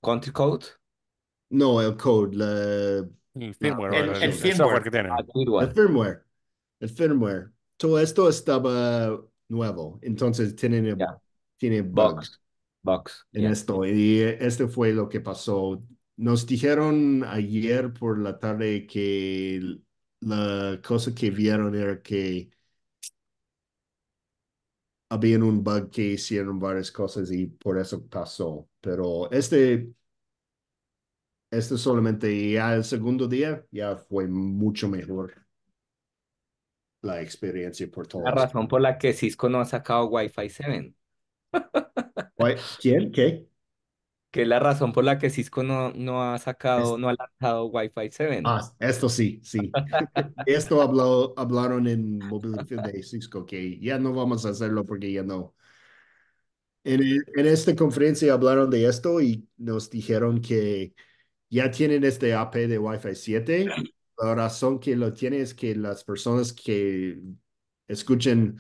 ¿Country code? No, el code, la... El firmware, el, firmware. El firmware. Todo esto estaba nuevo, entonces tiene, tiene bugs. Y En esto. Y este fue lo que pasó. Nos dijeron ayer por la tarde que la cosa que vieron era que había un bug que hicieron varias cosas y por eso pasó. Pero este, este solamente ya el segundo día ya fue mucho mejor la experiencia por todo. La razón por la que Cisco no ha sacado Wi-Fi 7. ¿Quién? ¿Qué? Que es la razón por la que Cisco no, no ha sacado, no ha lanzado Wi-Fi 7. Ah, esto sí, sí. esto hablaron en Mobility de Cisco, que ya no vamos a hacerlo porque ya no. En, en esta conferencia hablaron de esto y nos dijeron que ya tienen este AP de Wi-Fi 7. La razón que lo tienen es que las personas que escuchen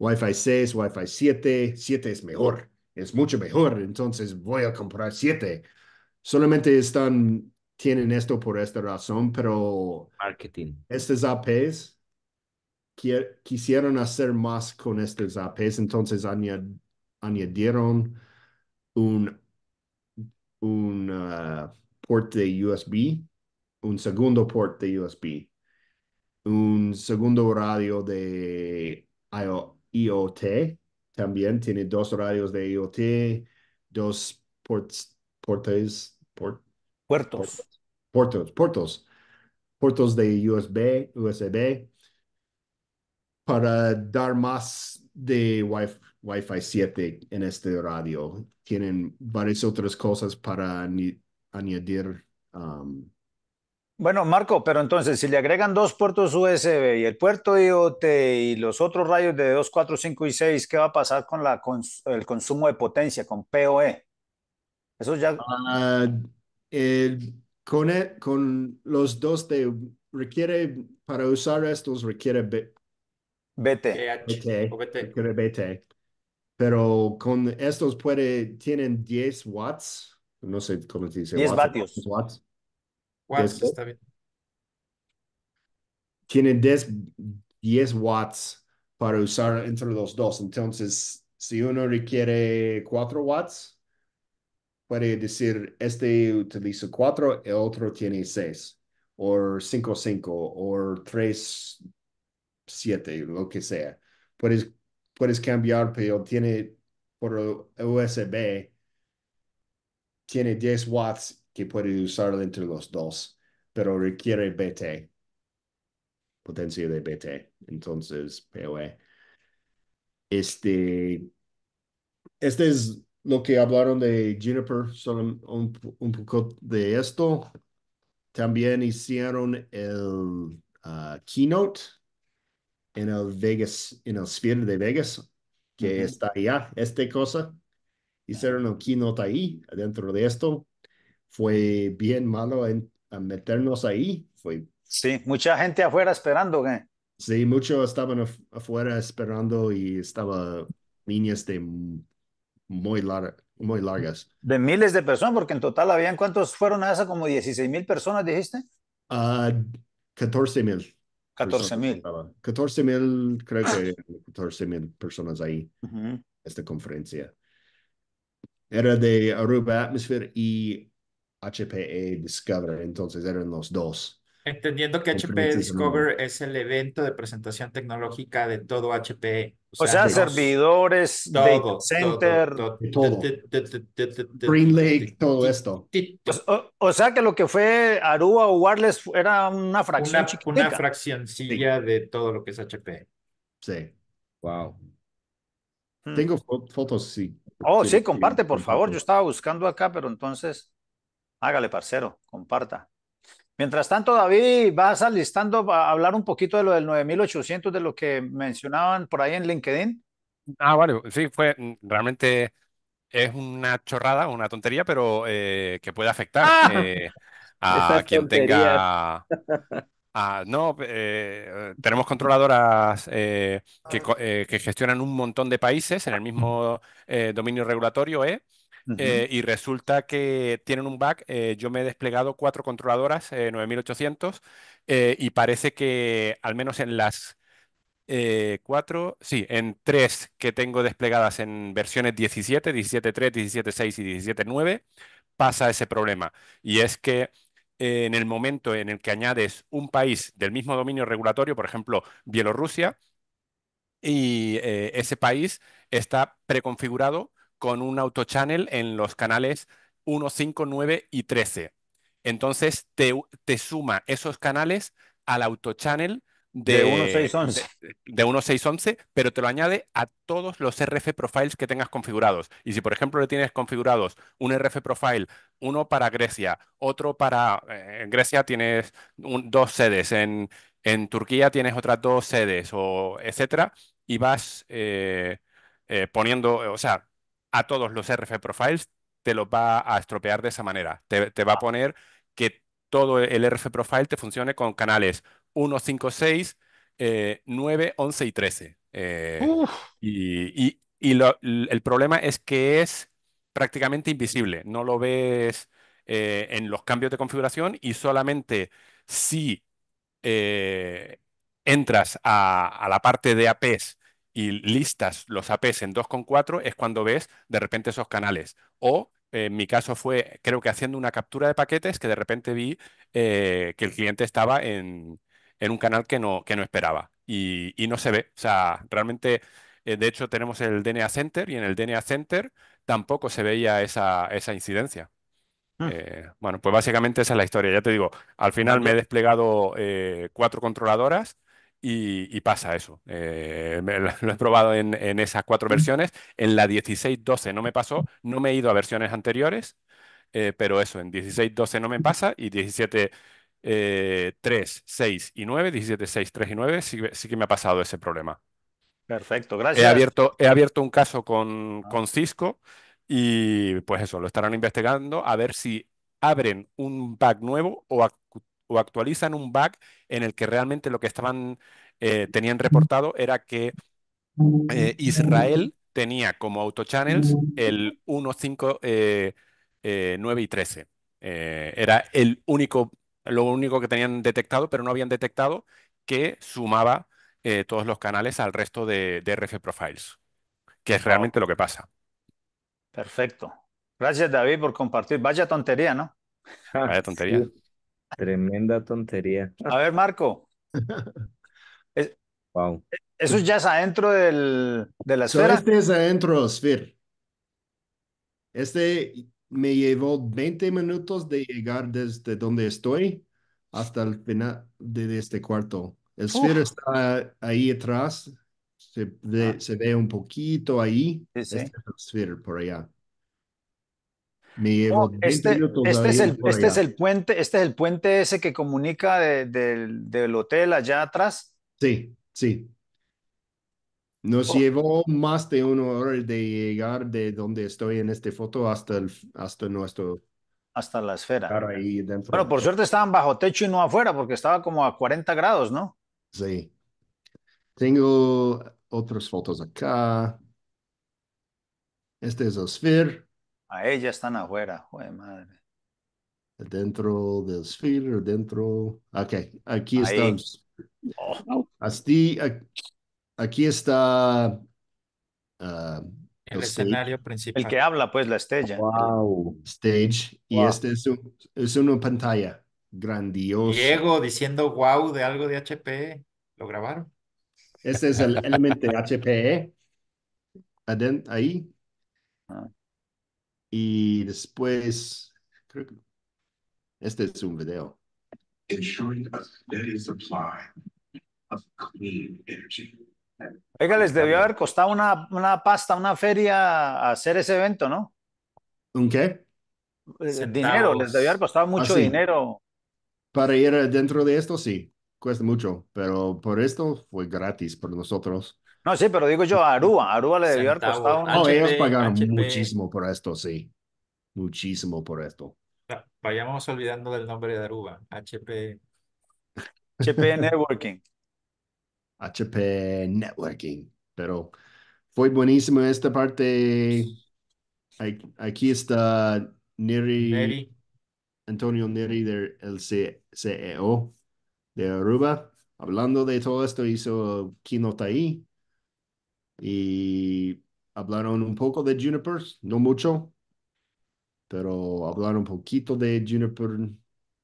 Wi-Fi 6, Wi-Fi 7, 7 es mejor, es mucho mejor, entonces voy a comprar 7. Solamente están, tienen esto por esta razón, pero... Marketing. Estas APs quisieron hacer más con estos APs, entonces añadieron un, un ah, port de USB, un segundo port de USB, un segundo radio de IO, IoT, también tiene dos radios de IoT, dos ports, portes, puertos. puertos, puertos, puertos de USB, USB para dar más de Wi-Fi 7 en este radio. Tienen varias otras cosas para añadir bueno, Marco, pero entonces, si le agregan dos puertos USB y el puerto IoT y los otros rayos de 2, 4, 5 y 6, ¿qué va a pasar con la el consumo de potencia, con PoE? Eso ya... Ah, e, con, los dos de, requiere, para usar estos requiere B BT. BT, Requiere BT. Pero con estos puede, tienen 10 watts, no sé cómo se dice. 10 watts, Watts. Watts Tiene 10, watts para usar entre los dos. Entonces, si uno requiere 4 watts, puede decir, este utiliza 4, el otro tiene 6, o 5, 5, o 3, 7, lo que sea. Puedes, cambiar, pero tiene por USB, tiene 10 watts que puede usar entre los dos, pero requiere BT, potencia de BT, entonces PoE. Este, este es lo que hablaron de Juniper, solo un, poco de esto. También hicieron el ah, keynote en el Vegas, en el Sphere de Vegas, que está allá, esta cosa. Hicieron el keynote ahí, Dentro de esto, fue bien malo meternos ahí. Fue... Sí, mucha gente afuera esperando. ¿eh? Sí, muchos estaban afuera esperando y estaba niñas de muy, largas. De miles de personas, porque en total habían, ¿cuántos fueron a esa? Como 16 mil personas, dijiste. 14 ah, mil. 14 mil. 14 mil, creo que 14 mil personas ahí, esta conferencia. Era de Aruba Atmosphere y HPE Discover, entonces eran los dos. Entendiendo que HPE e Discover es el evento de presentación tecnológica de todo HPE. O sea, servidores, data center, todo. Green Lake, todo esto. O, sea que lo que fue Aruba o Wireless era una fracción. Una, una fraccioncilla de todo lo que es HPE. Sí. Wow. Hmm. Tengo fotos, sí. Oh, sí, comparte, por favor. Yo estaba buscando acá, pero entonces. Hágale, parcero, comparta. Mientras tanto, David, vas alistando a hablar un poquito de lo del 9800, de lo que mencionaban por ahí en LinkedIn. Ah, vale, sí, fue realmente es una chorrada, una tontería, pero eh, que puede afectar ah, eh, a quien tenga. no, eh, tenemos controladoras que, que, gestionan un montón de países en el mismo dominio regulatorio, ¿eh? Eh, y resulta que tienen un bug. Eh, yo me he desplegado cuatro controladoras, 9800, eh, y parece que al menos en las cuatro, sí, en tres que tengo desplegadas en versiones 17, 17.3, 17.6 y 17.9, pasa ese problema. Y es que en el momento en el que añades un país del mismo dominio regulatorio, por ejemplo, Bielorrusia, y ese país está preconfigurado con un auto-channel en los canales 1, 5, 9 y 13. Entonces te, suma esos canales al auto de, de 1611. De, 1611, pero te lo añade a todos los RF profiles que tengas configurados. Y si, por ejemplo, le tienes configurados un RF profile, uno para Grecia, otro para. Eh, en Grecia tienes dos sedes, en, Turquía tienes otras dos sedes, o etcétera, y vas eh, eh, poniendo, o sea, a todos los RF Profiles te los va a estropear de esa manera. Te, va a poner que todo el RF Profile te funcione con canales 1, 5, 6, 9, 11 y 13. Eh, y, el problema es que es prácticamente invisible. No lo ves eh, en los cambios de configuración y solamente si eh, entras a, a, la parte de APs y listas los APs en 2.4 es cuando ves de repente esos canales. O en mi caso fue, creo que haciendo una captura de paquetes que de repente vi eh, que el cliente estaba en, un canal que no, que no esperaba y, no se ve. O sea, realmente, eh, de hecho tenemos el DNA Center y en el DNA Center tampoco se veía esa, esa incidencia. Hmm. Eh, bueno, pues básicamente esa es la historia. Ya te digo, al final me he desplegado cuatro controladoras y, pasa eso. Eh, lo he probado en, esas cuatro mm. versiones. En la 16.12 no me pasó, no me he ido a versiones anteriores, eh, pero eso, en 16.12 no me pasa y 17.3, eh, 6 y 9, 17.6, 3 y 9 sí, que me ha pasado ese problema. Perfecto, gracias. He abierto, un caso con, ah. con Cisco y pues eso, lo estarán investigando a ver si abren un pack nuevo o, o actualizan un bug en el que realmente lo que estaban, eh, tenían reportado era que eh, Israel tenía como autochannels el 1, 5, 9 y 13. Eh, era el único, lo único que tenían detectado, pero no habían detectado que sumaba todos los canales al resto de, RF Profiles, que es realmente lo que pasa. Perfecto. Gracias, David, por compartir. Vaya tontería, ¿no? Vaya tontería. Tremenda tontería. A ver, Marco. wow. Eso ya es adentro del, de la esfera. este es adentro, Sphere. Este me llevó 20 minutos de llegar desde donde estoy hasta el final de, este cuarto. El Sphere está ahí atrás. Se ve, ah. un poquito ahí. Este es el por allá este, este, es el, este es el puente, este es el puente ese que comunica del hotel allá atrás. Sí, sí. Nos oh. llevó más de una hora de llegar de donde estoy en esta foto hasta, el, hasta nuestro... Hasta la esfera. Ahí bueno, por suerte estaban bajo techo y no afuera porque estaba como a 40 grados, ¿no? Sí. Tengo otras fotos acá. Este es el Sphere. A ella están afuera, joder madre. Dentro del sphere, dentro. Ok, aquí estamos. Oh. Así, aquí está. Ah, el, escenario principal. El que habla, pues, la estrella. Wow, stage. Y este es, una pantalla grandiosa. Diego diciendo wow de algo de HP. E. ¿Lo grabaron? Este es el elemento de HP. E. Ahí. Ah. Y después, creo que este es un video. Oiga, les debió haber costado una, una pasta, una feria hacer ese evento, ¿no? ¿Un qué? Eh, dinero, les debió haber costado mucho ah, dinero. Para ir dentro de esto, sí, cuesta mucho, pero por esto fue gratis para nosotros. No, sí, pero digo yo Aruba. Aruba le debió haber costado. No, ellos pagaron muchísimo por esto, sí. Muchísimo por esto. vayamos olvidando del nombre de Aruba. HP. HP Networking. HP Networking. Pero fue buenísimo esta parte. Aquí está Neri. Antonio Neri, el CEO de Aruba. Hablando de todo esto, hizo keynote ahí y hablaron un poco de Juniper, no mucho, pero hablaron un poquito de Juniper.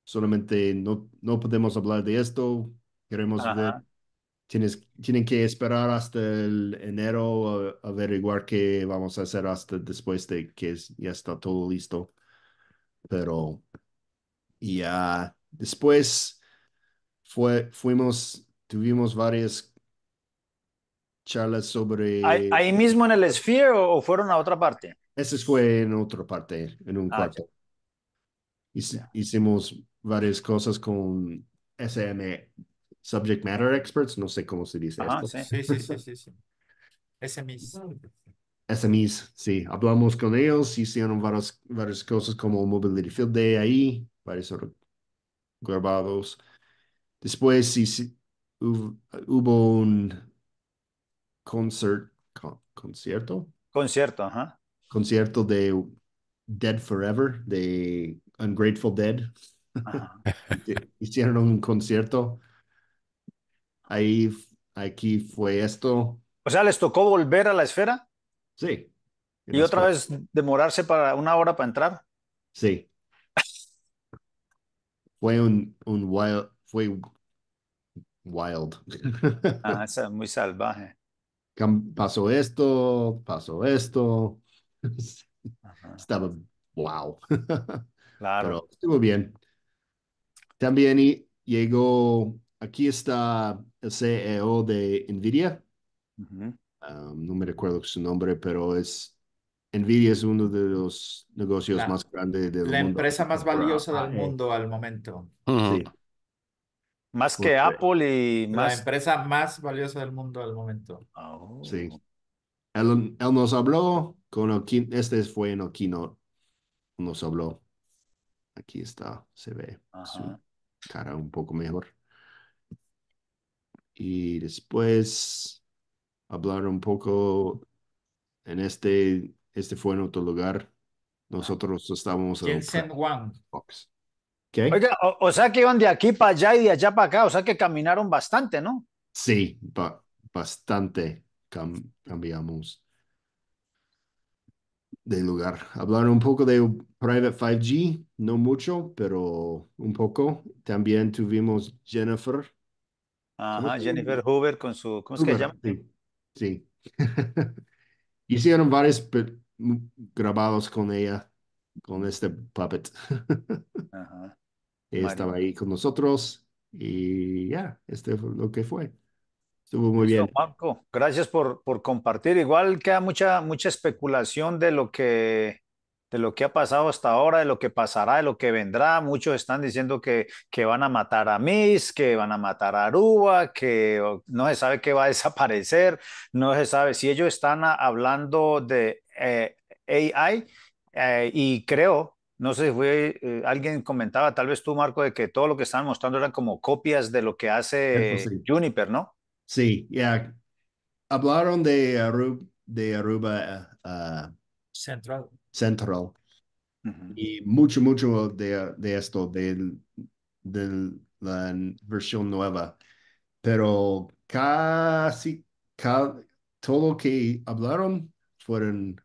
Solamente no, no podemos hablar de esto. Queremos ver. Tienes, tienen que esperar hasta el enero a, averiguar qué vamos a hacer hasta después de que ya está todo listo. Pero ya después fue, fuimos, tuvimos varias charlas sobre... ¿Ahí, mismo en el Sphere o, fueron a otra parte? Ese fue en otra parte, en un ah, cuarto. Hicimos varias cosas con SM, Subject Matter Experts, no sé cómo se dice Ah, Sí, sí, sí, sí, sí. SMEs. SMEs, sí. Hablamos con ellos, hicieron varias, varias cosas como Mobility Field Day ahí, varios grabados. Después sí, hubo un concert, concierto. Concierto, ajá. Concierto de Dead Forever, de Ungrateful Dead. Hicieron un concierto. Ahí, aquí fue esto. O sea, ¿les tocó volver a la esfera? Sí. ¿Y otra vez demorarse para una hora para entrar? Sí. fue un, un wild, fue wild. ah, es muy salvaje pasó esto, pasó esto. Estaba, wow. Claro. Pero estuvo bien. También y, llegó, aquí está el CEO de NVIDIA. Ah, no me recuerdo su nombre, pero es NVIDIA es uno de los negocios más grandes del la mundo. empresa más valiosa del ah, eh. mundo al momento. Más que Apple y más... La empresa más valiosa del mundo al momento. Sí. Él, oh. él, nos habló con el, este fue en el Nos habló. Aquí está, se ve su cara un poco mejor. Y después hablar un poco en este, este fue en otro lugar. Nosotros estábamos o, sea que iban de aquí para allá y de allá para acá, o sea que caminaron bastante, ¿no? Sí, bastante cambiamos de lugar. Hablaron un poco de Private 5G, no mucho, pero un poco. También tuvimos Jennifer. Ajá, Jennifer Hoover con su, ¿cómo llama? Sí. sí. Hicieron varios grabados con ella, con este puppet. Ajá. Estaba ahí con nosotros y ya, este fue lo que fue. Estuvo muy bien. Marco, gracias por, por compartir. Igual queda mucha, mucha especulación de lo que de lo que ha pasado hasta ahora, de lo que pasará, de lo que vendrá. Muchos están diciendo que, que van a matar a Miss, que van a matar a Aruba, que no se sabe qué va a desaparecer, no se sabe si ellos están hablando de eh, AI eh, y creo no sé si fue, eh, alguien comentaba, tal vez tú, Marco, de que todo lo que estaban mostrando eran como copias de lo que hace Juniper, ¿no? Sí, ya. Hablaron de Aruba, de Aruba eh, eh, Central. Central. Y mucho, mucho de, esto, de, la versión nueva. Pero casi, casi todo lo que hablaron fueron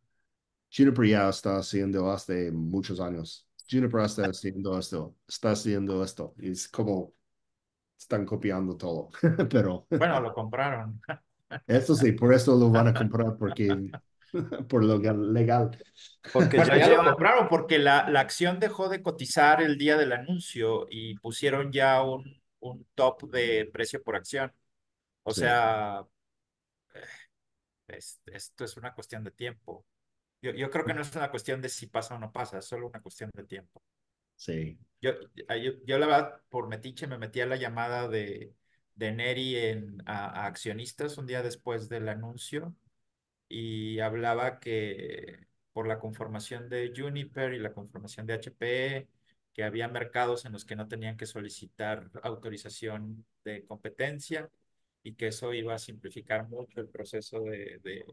Juniper ya está haciendo hace muchos años. Juniper está ah. haciendo esto, está haciendo esto. Es como están copiando todo, pero... Bueno, lo compraron. Eso sí, por eso lo van a comprar, porque por lo legal. Porque lo compraron, porque la, la, acción dejó de cotizar el día del anuncio y pusieron ya un, un top de precio por acción. O sea, eh, esto es una cuestión de tiempo. Yo, creo que no es una cuestión de si pasa o no pasa, es solo una cuestión de tiempo. Sí. Yo, yo, la verdad, por metiche, me metí a la llamada de, de Neri en, a, accionistas un día después del anuncio y hablaba que por la conformación de Juniper y la conformación de HP, e, que había mercados en los que no tenían que solicitar autorización de competencia y que eso iba a simplificar mucho el proceso de, de,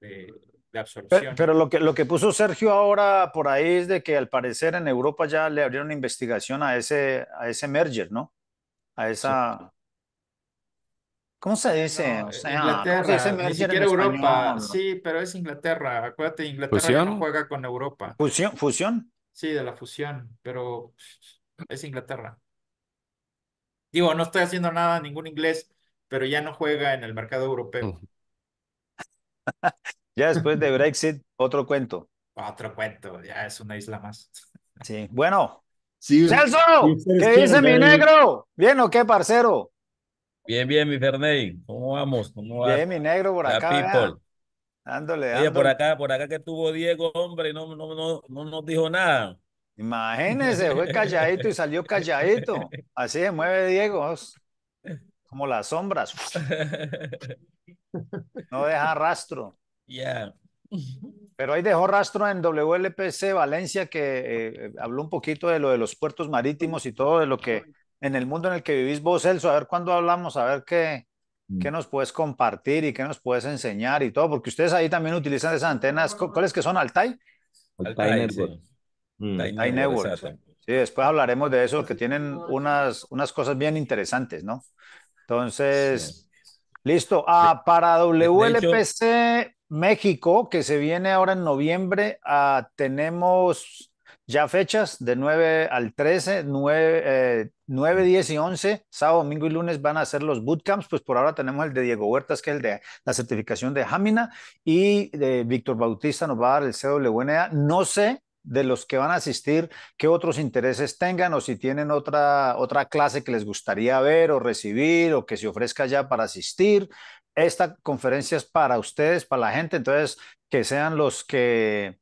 de de absorción. Pero, lo, que, lo que puso Sergio ahora por ahí es de que al parecer en Europa ya le abrieron investigación a ese, a ese merger, ¿no? A esa... ¿Cómo se dice? Inglaterra, Europa. Sí, pero es Inglaterra. Acuérdate, Inglaterra no juega con Europa. ¿Fusión? ¿Fusión? Sí, de la fusión, pero es Inglaterra. Digo, no estoy haciendo nada, ningún inglés, pero ya no juega en el mercado europeo. Mm. Ya después de Brexit, otro cuento. Otro cuento, ya es una isla más. Sí, bueno. ¡Celso! ¿Qué dice mi negro? ¿Bien o qué, parcero? Bien, bien, mi Ferney. ¿Cómo vamos? ¿Cómo va? Bien, mi negro, por acá. Dándole, dándole. Oye, por acá, por acá que estuvo Diego, hombre, no, no, no, no nos dijo nada. Imagínese, fue calladito y salió calladito. Así se mueve Diego, como las sombras. No deja rastro. Pero ahí dejó rastro en WLPC Valencia que eh, habló un poquito de lo de los puertos marítimos y todo de lo que en el mundo en el que vivís vos, Celso, a ver cuándo hablamos, a ver qué, qué mm. nos puedes compartir y qué nos puedes enseñar y todo, porque ustedes ahí también utilizan esas antenas, ¿cuáles que son? Altai? Altai, Network. Sí. Altai Network. Mm. Sí, después hablaremos de eso, que tienen unas, unas cosas bien interesantes, ¿no? Entonces, listo. Ah, para WLPC México, que se viene ahora en noviembre, ah, tenemos ya fechas de 9 al 13, 9, 9, 10 y 11, sábado, domingo y lunes van a ser los bootcamps, pues por ahora tenemos el de Diego Huertas, que es el de la certificación de Jamina, y de Víctor Bautista nos va a dar el CWNA. No sé de los que van a asistir, qué otros intereses tengan o si tienen otra, otra clase que les gustaría ver o recibir o que se ofrezca ya para asistir, esta conferencia es para ustedes, para la gente, entonces que sean los que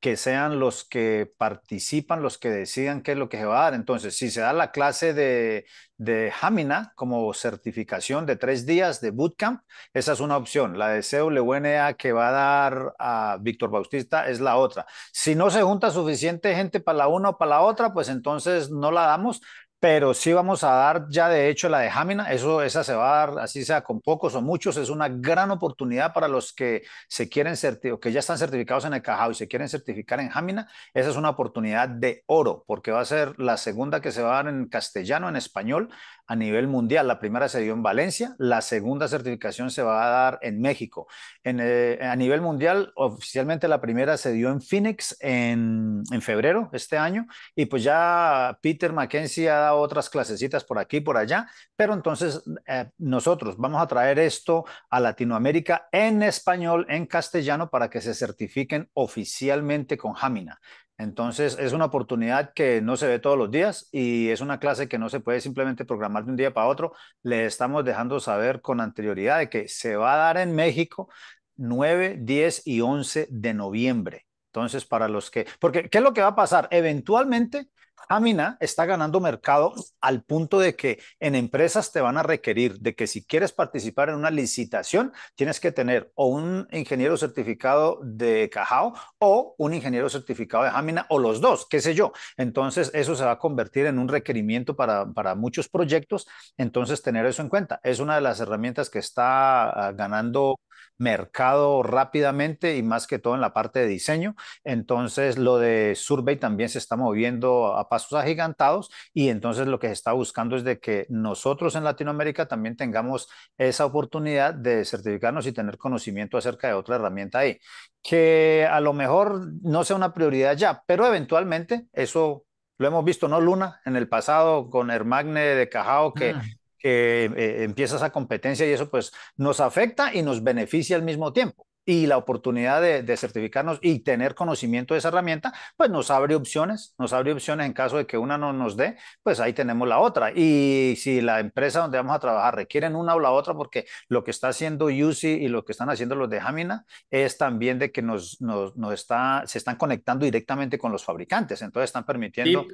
que sean los que participan, los que decidan qué es lo que se va a dar. Entonces, si se da la clase de, de Jamina como certificación de tres días de bootcamp, esa es una opción. La de CWNA que va a dar a Víctor Bautista es la otra. Si no se junta suficiente gente para la una o para la otra, pues entonces no la damos, pero sí vamos a dar ya de hecho la de Jamina, eso, esa se va a dar, así sea con pocos o muchos, es una gran oportunidad para los que se quieren que ya están certificados en el Cajao y se quieren certificar en Jamina, esa es una oportunidad de oro, porque va a ser la segunda que se va a dar en castellano, en español, a nivel mundial. La primera se dio en Valencia, la segunda certificación se va a dar en México. En, eh, a nivel mundial, oficialmente la primera se dio en Phoenix en, en febrero este año, y pues ya Peter McKenzie ha otras clasecitas por aquí y por allá, pero entonces eh, nosotros vamos a traer esto a Latinoamérica en español, en castellano, para que se certifiquen oficialmente con Jamina. Entonces es una oportunidad que no se ve todos los días y es una clase que no se puede simplemente programar de un día para otro. Le estamos dejando saber con anterioridad de que se va a dar en México 9, 10 y 11 de noviembre. Entonces, para los que, porque, ¿qué es lo que va a pasar? Eventualmente, Amina está ganando mercado al punto de que en empresas te van a requerir de que si quieres participar en una licitación, tienes que tener o un ingeniero certificado de Cajao o un ingeniero certificado de Amina o los dos, qué sé yo. Entonces, eso se va a convertir en un requerimiento para, para muchos proyectos. Entonces, tener eso en cuenta es una de las herramientas que está ah, ganando mercado rápidamente y más que todo en la parte de diseño. Entonces lo de Survey también se está moviendo a pasos agigantados y entonces lo que se está buscando es de que nosotros en Latinoamérica también tengamos esa oportunidad de certificarnos y tener conocimiento acerca de otra herramienta ahí, que a lo mejor no sea una prioridad ya, pero eventualmente eso lo hemos visto, ¿no, Luna? En el pasado con Hermagne de Cajao, que ah que eh, empieza esa competencia y eso pues nos afecta y nos beneficia al mismo tiempo. Y la oportunidad de, certificarnos y tener conocimiento de esa herramienta, pues nos abre opciones, nos abre opciones en caso de que una no nos dé, pues ahí tenemos la otra. Y si la empresa donde vamos a trabajar requieren una o la otra, porque lo que está haciendo UCI y lo que están haciendo los de Jamina es también de que nos, nos, está, se están conectando directamente con los fabricantes, entonces están permitiendo...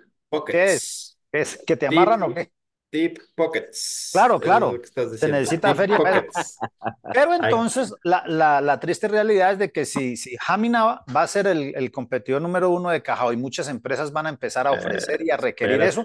¿Qué es? que te amarran o qué? Deep pockets. Claro, claro. Se necesita feria. Pero entonces la, triste realidad es de que si, si Hamina va a ser el, competidor número uno de Cajao y muchas empresas van a empezar a ofrecer y a requerir eso,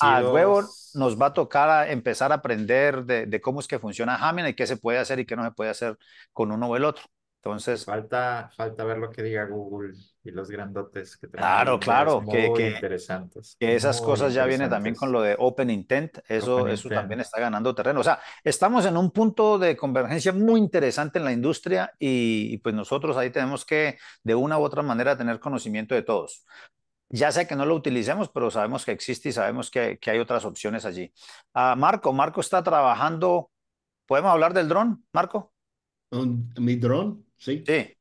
al a huevo nos va a tocar empezar a aprender de, de, cómo es que funciona Hamina y qué se puede hacer y qué no se puede hacer con uno o el otro. Entonces. Falta, falta ver lo que diga Google y los grandotes que Claro, claro, que, que, interesantes, esas cosas ya vienen también con lo de Open Intent, eso, eso también está ganando terreno. O sea, estamos en un punto de convergencia muy interesante en la industria y, pues nosotros ahí tenemos que, de una u otra manera, tener conocimiento de todos ya sé que no lo utilicemos, pero sabemos que existe y sabemos que, hay otras opciones allí. Ah, Marco, Marco está trabajando. ¿Podemos hablar del dron, Marco? Un, mi dron, sí. ¿De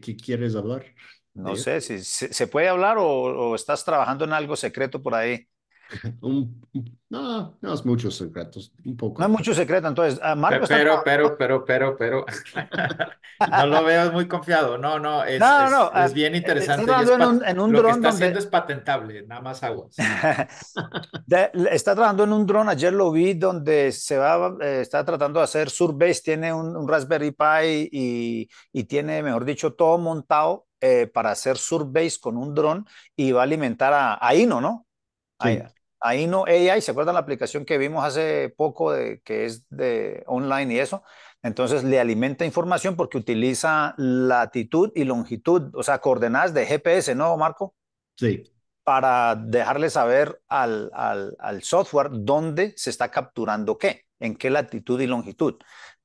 qué quieres hablar? No sé si se, puede hablar o, estás trabajando en algo secreto por ahí. Un, no, no es muchos secretos, poco. No es mucho secreto, entonces. Ah, pero, pero, pero, pero, pero, no lo veo muy confiado. No, no, es, ah, bien eh, eh, interesante. en un, en un lo dron que está es patentable, nada más aguas. está trabajando en un dron, ayer lo vi, donde se va, eh, está tratando de hacer Surbase, tiene un, Raspberry Pi y, y tiene, mejor dicho, todo montado para hacer Surbase con un dron y va a alimentar a, a ¿no? Ahí no AI, ¿se acuerdan la aplicación que vimos hace poco de, que es de online y eso? Entonces le alimenta información porque utiliza latitud y longitud, o sea, coordenadas de GPS, ¿no, Marco? Sí. Para dejarle saber al, al, software dónde se está capturando qué, en qué latitud y longitud.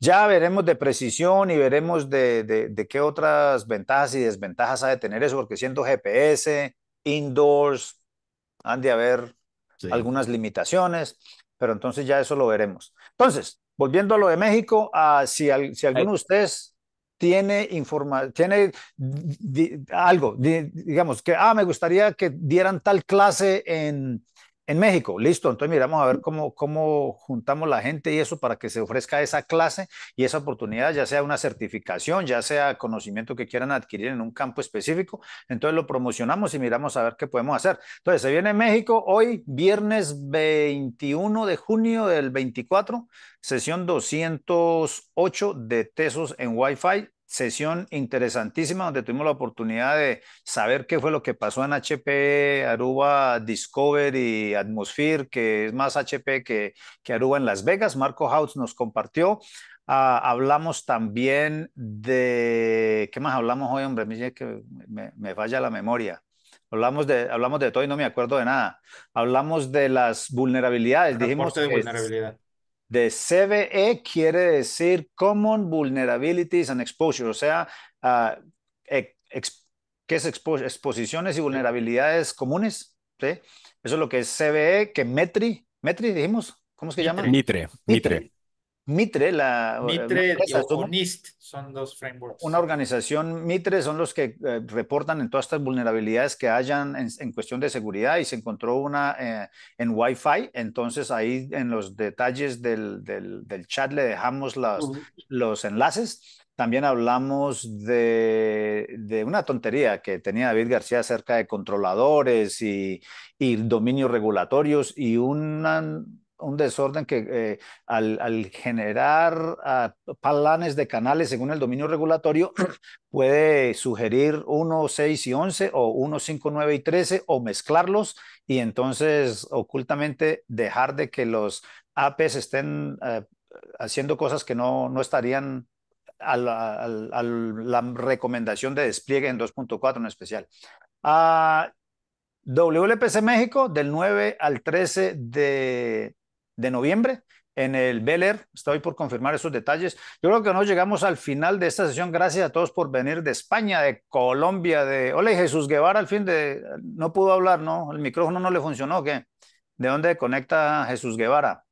Ya veremos de precisión y veremos de, de qué otras ventajas y desventajas ha de tener eso, porque siendo GPS, indoors, han de haber algunas limitaciones, pero entonces ya eso lo veremos. Entonces, volviendo a lo de México, ah, si, alguno de ustedes tiene información, tiene algo, digamos que, ah, me gustaría que dieran tal clase en en México, listo. Entonces miramos a ver cómo, cómo juntamos la gente y eso para que se ofrezca esa clase y esa oportunidad, ya sea una certificación, ya sea conocimiento que quieran adquirir en un campo específico. Entonces lo promocionamos y miramos a ver qué podemos hacer. Entonces se viene México hoy, viernes 21 de junio del 24, sesión 208 de Tesos en Wi-Fi sesión interesantísima donde tuvimos la oportunidad de saber qué fue lo que pasó en HP, Aruba Discover y Atmosphere, que es más HP que, que Aruba en Las Vegas. Marco Houts nos compartió. Ah, hablamos también de, ¿qué más hablamos hoy, hombre? Me, me falla la memoria. Hablamos de, hablamos de todo y no me acuerdo de nada. Hablamos de las vulnerabilidades. dijimos de CVE quiere decir Common Vulnerabilities and Exposure, o sea, ah, ¿qué es exposiciones y vulnerabilidades comunes? ¿sí? Eso es lo que es CVE, que Metri, Metri dijimos, ¿cómo es que llaman? Mitre, Mitre. Mitre, la, Mitre son dos frameworks. Una organización Mitre son los que eh, reportan en todas estas vulnerabilidades que hayan en, cuestión de seguridad y se encontró una eh, en Wi-Fi, entonces ahí en los detalles del, chat le dejamos los enlaces. También hablamos de, una tontería que tenía David García acerca de controladores y, y dominios regulatorios y una un desorden que eh, al, generar ah, planes de canales según el dominio regulatorio puede sugerir 1, 6 y 11 o 1, 5, 9 y 13 o mezclarlos y entonces ocultamente dejar de que los APs estén eh, haciendo cosas que no, no estarían a la, recomendación de despliegue en 2.4 en especial. Ah, WLPC México del 9 al 13 de de noviembre en el Bel Estoy por confirmar esos detalles. Yo creo que nos llegamos al final de esta sesión. Gracias a todos por venir de España, de Colombia, de... Hola, Jesús Guevara al fin de... No pudo hablar, ¿no? El micrófono no le funcionó, ¿qué? ¿De dónde conecta Jesús Guevara?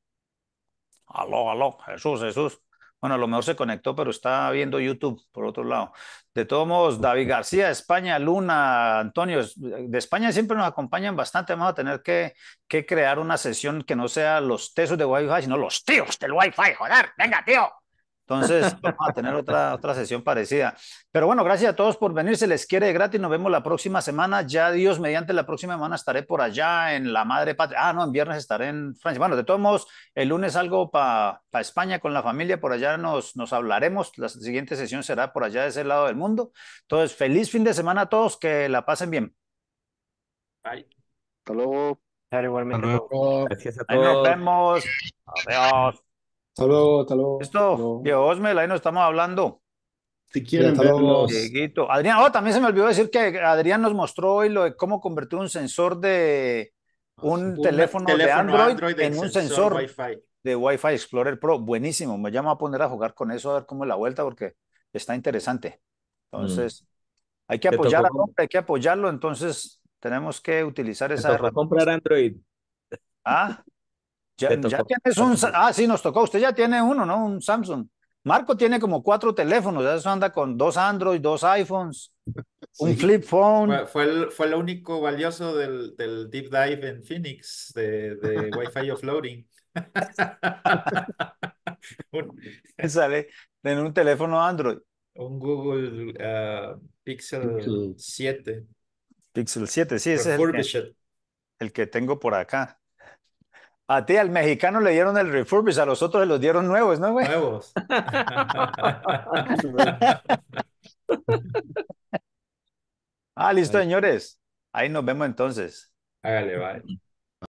Aló, aló, Jesús, Jesús. Bueno, a lo mejor se conectó, pero está viendo YouTube por otro lado. De todos modos, David García, España, Luna, Antonio, de España siempre nos acompañan bastante. Vamos a tener que, que crear una sesión que no sea los tesos de Wi-Fi, sino los tíos del Wi-Fi, joder, venga, tío. Entonces, vamos a tener otra, otra sesión parecida. Pero bueno, gracias a todos por venir. Se les quiere gratis. Nos vemos la próxima semana. Ya Dios, mediante la próxima semana estaré por allá en la madre patria. Ah, no, en viernes estaré en Francia. Bueno, de todos modos, el lunes algo para España con la familia. Por allá nos, nos hablaremos. La siguiente sesión será por allá de ese lado del mundo. Entonces, feliz fin de semana a todos. Que la pasen bien. Bye. Hasta luego. Hasta luego. Gracias a todos. nos vemos. Adiós. Hasta luego, hasta luego. Esto, Diego Osmel, ahí nos estamos hablando. Si quieren verlos. Adrián, oh, también se me olvidó decir que Adrián nos mostró hoy lo de cómo convertir un sensor de ah, un, teléfono, de Android, en un sensor, de Wi-Fi Explorer Pro. Buenísimo, me llama a poner a jugar con eso a ver cómo es la vuelta porque está interesante. Entonces, mm. hay que apoyar la compra, hay que apoyarlo, entonces tenemos que utilizar esa herramienta. comprar Android. ¿Ah? Ya, tienes un. Ah, sí, nos tocó. Usted ya tiene uno, ¿no? Un Samsung. Marco tiene como cuatro teléfonos. Eso anda con dos Android, dos iPhones, un flip phone. Fue, el, fue, lo único valioso del, del, deep dive en Phoenix de, de Wi-Fi offloading. sale en un teléfono Android. Un Google ah, Pixel, 7. Pixel 7, sí, ese es el el que tengo por acá. A ti, al mexicano le dieron el refurbish, a los otros se los dieron nuevos, ¿no, güey? Nuevos. ah, listo, señores. Ahí nos vemos entonces. Hágale, bye.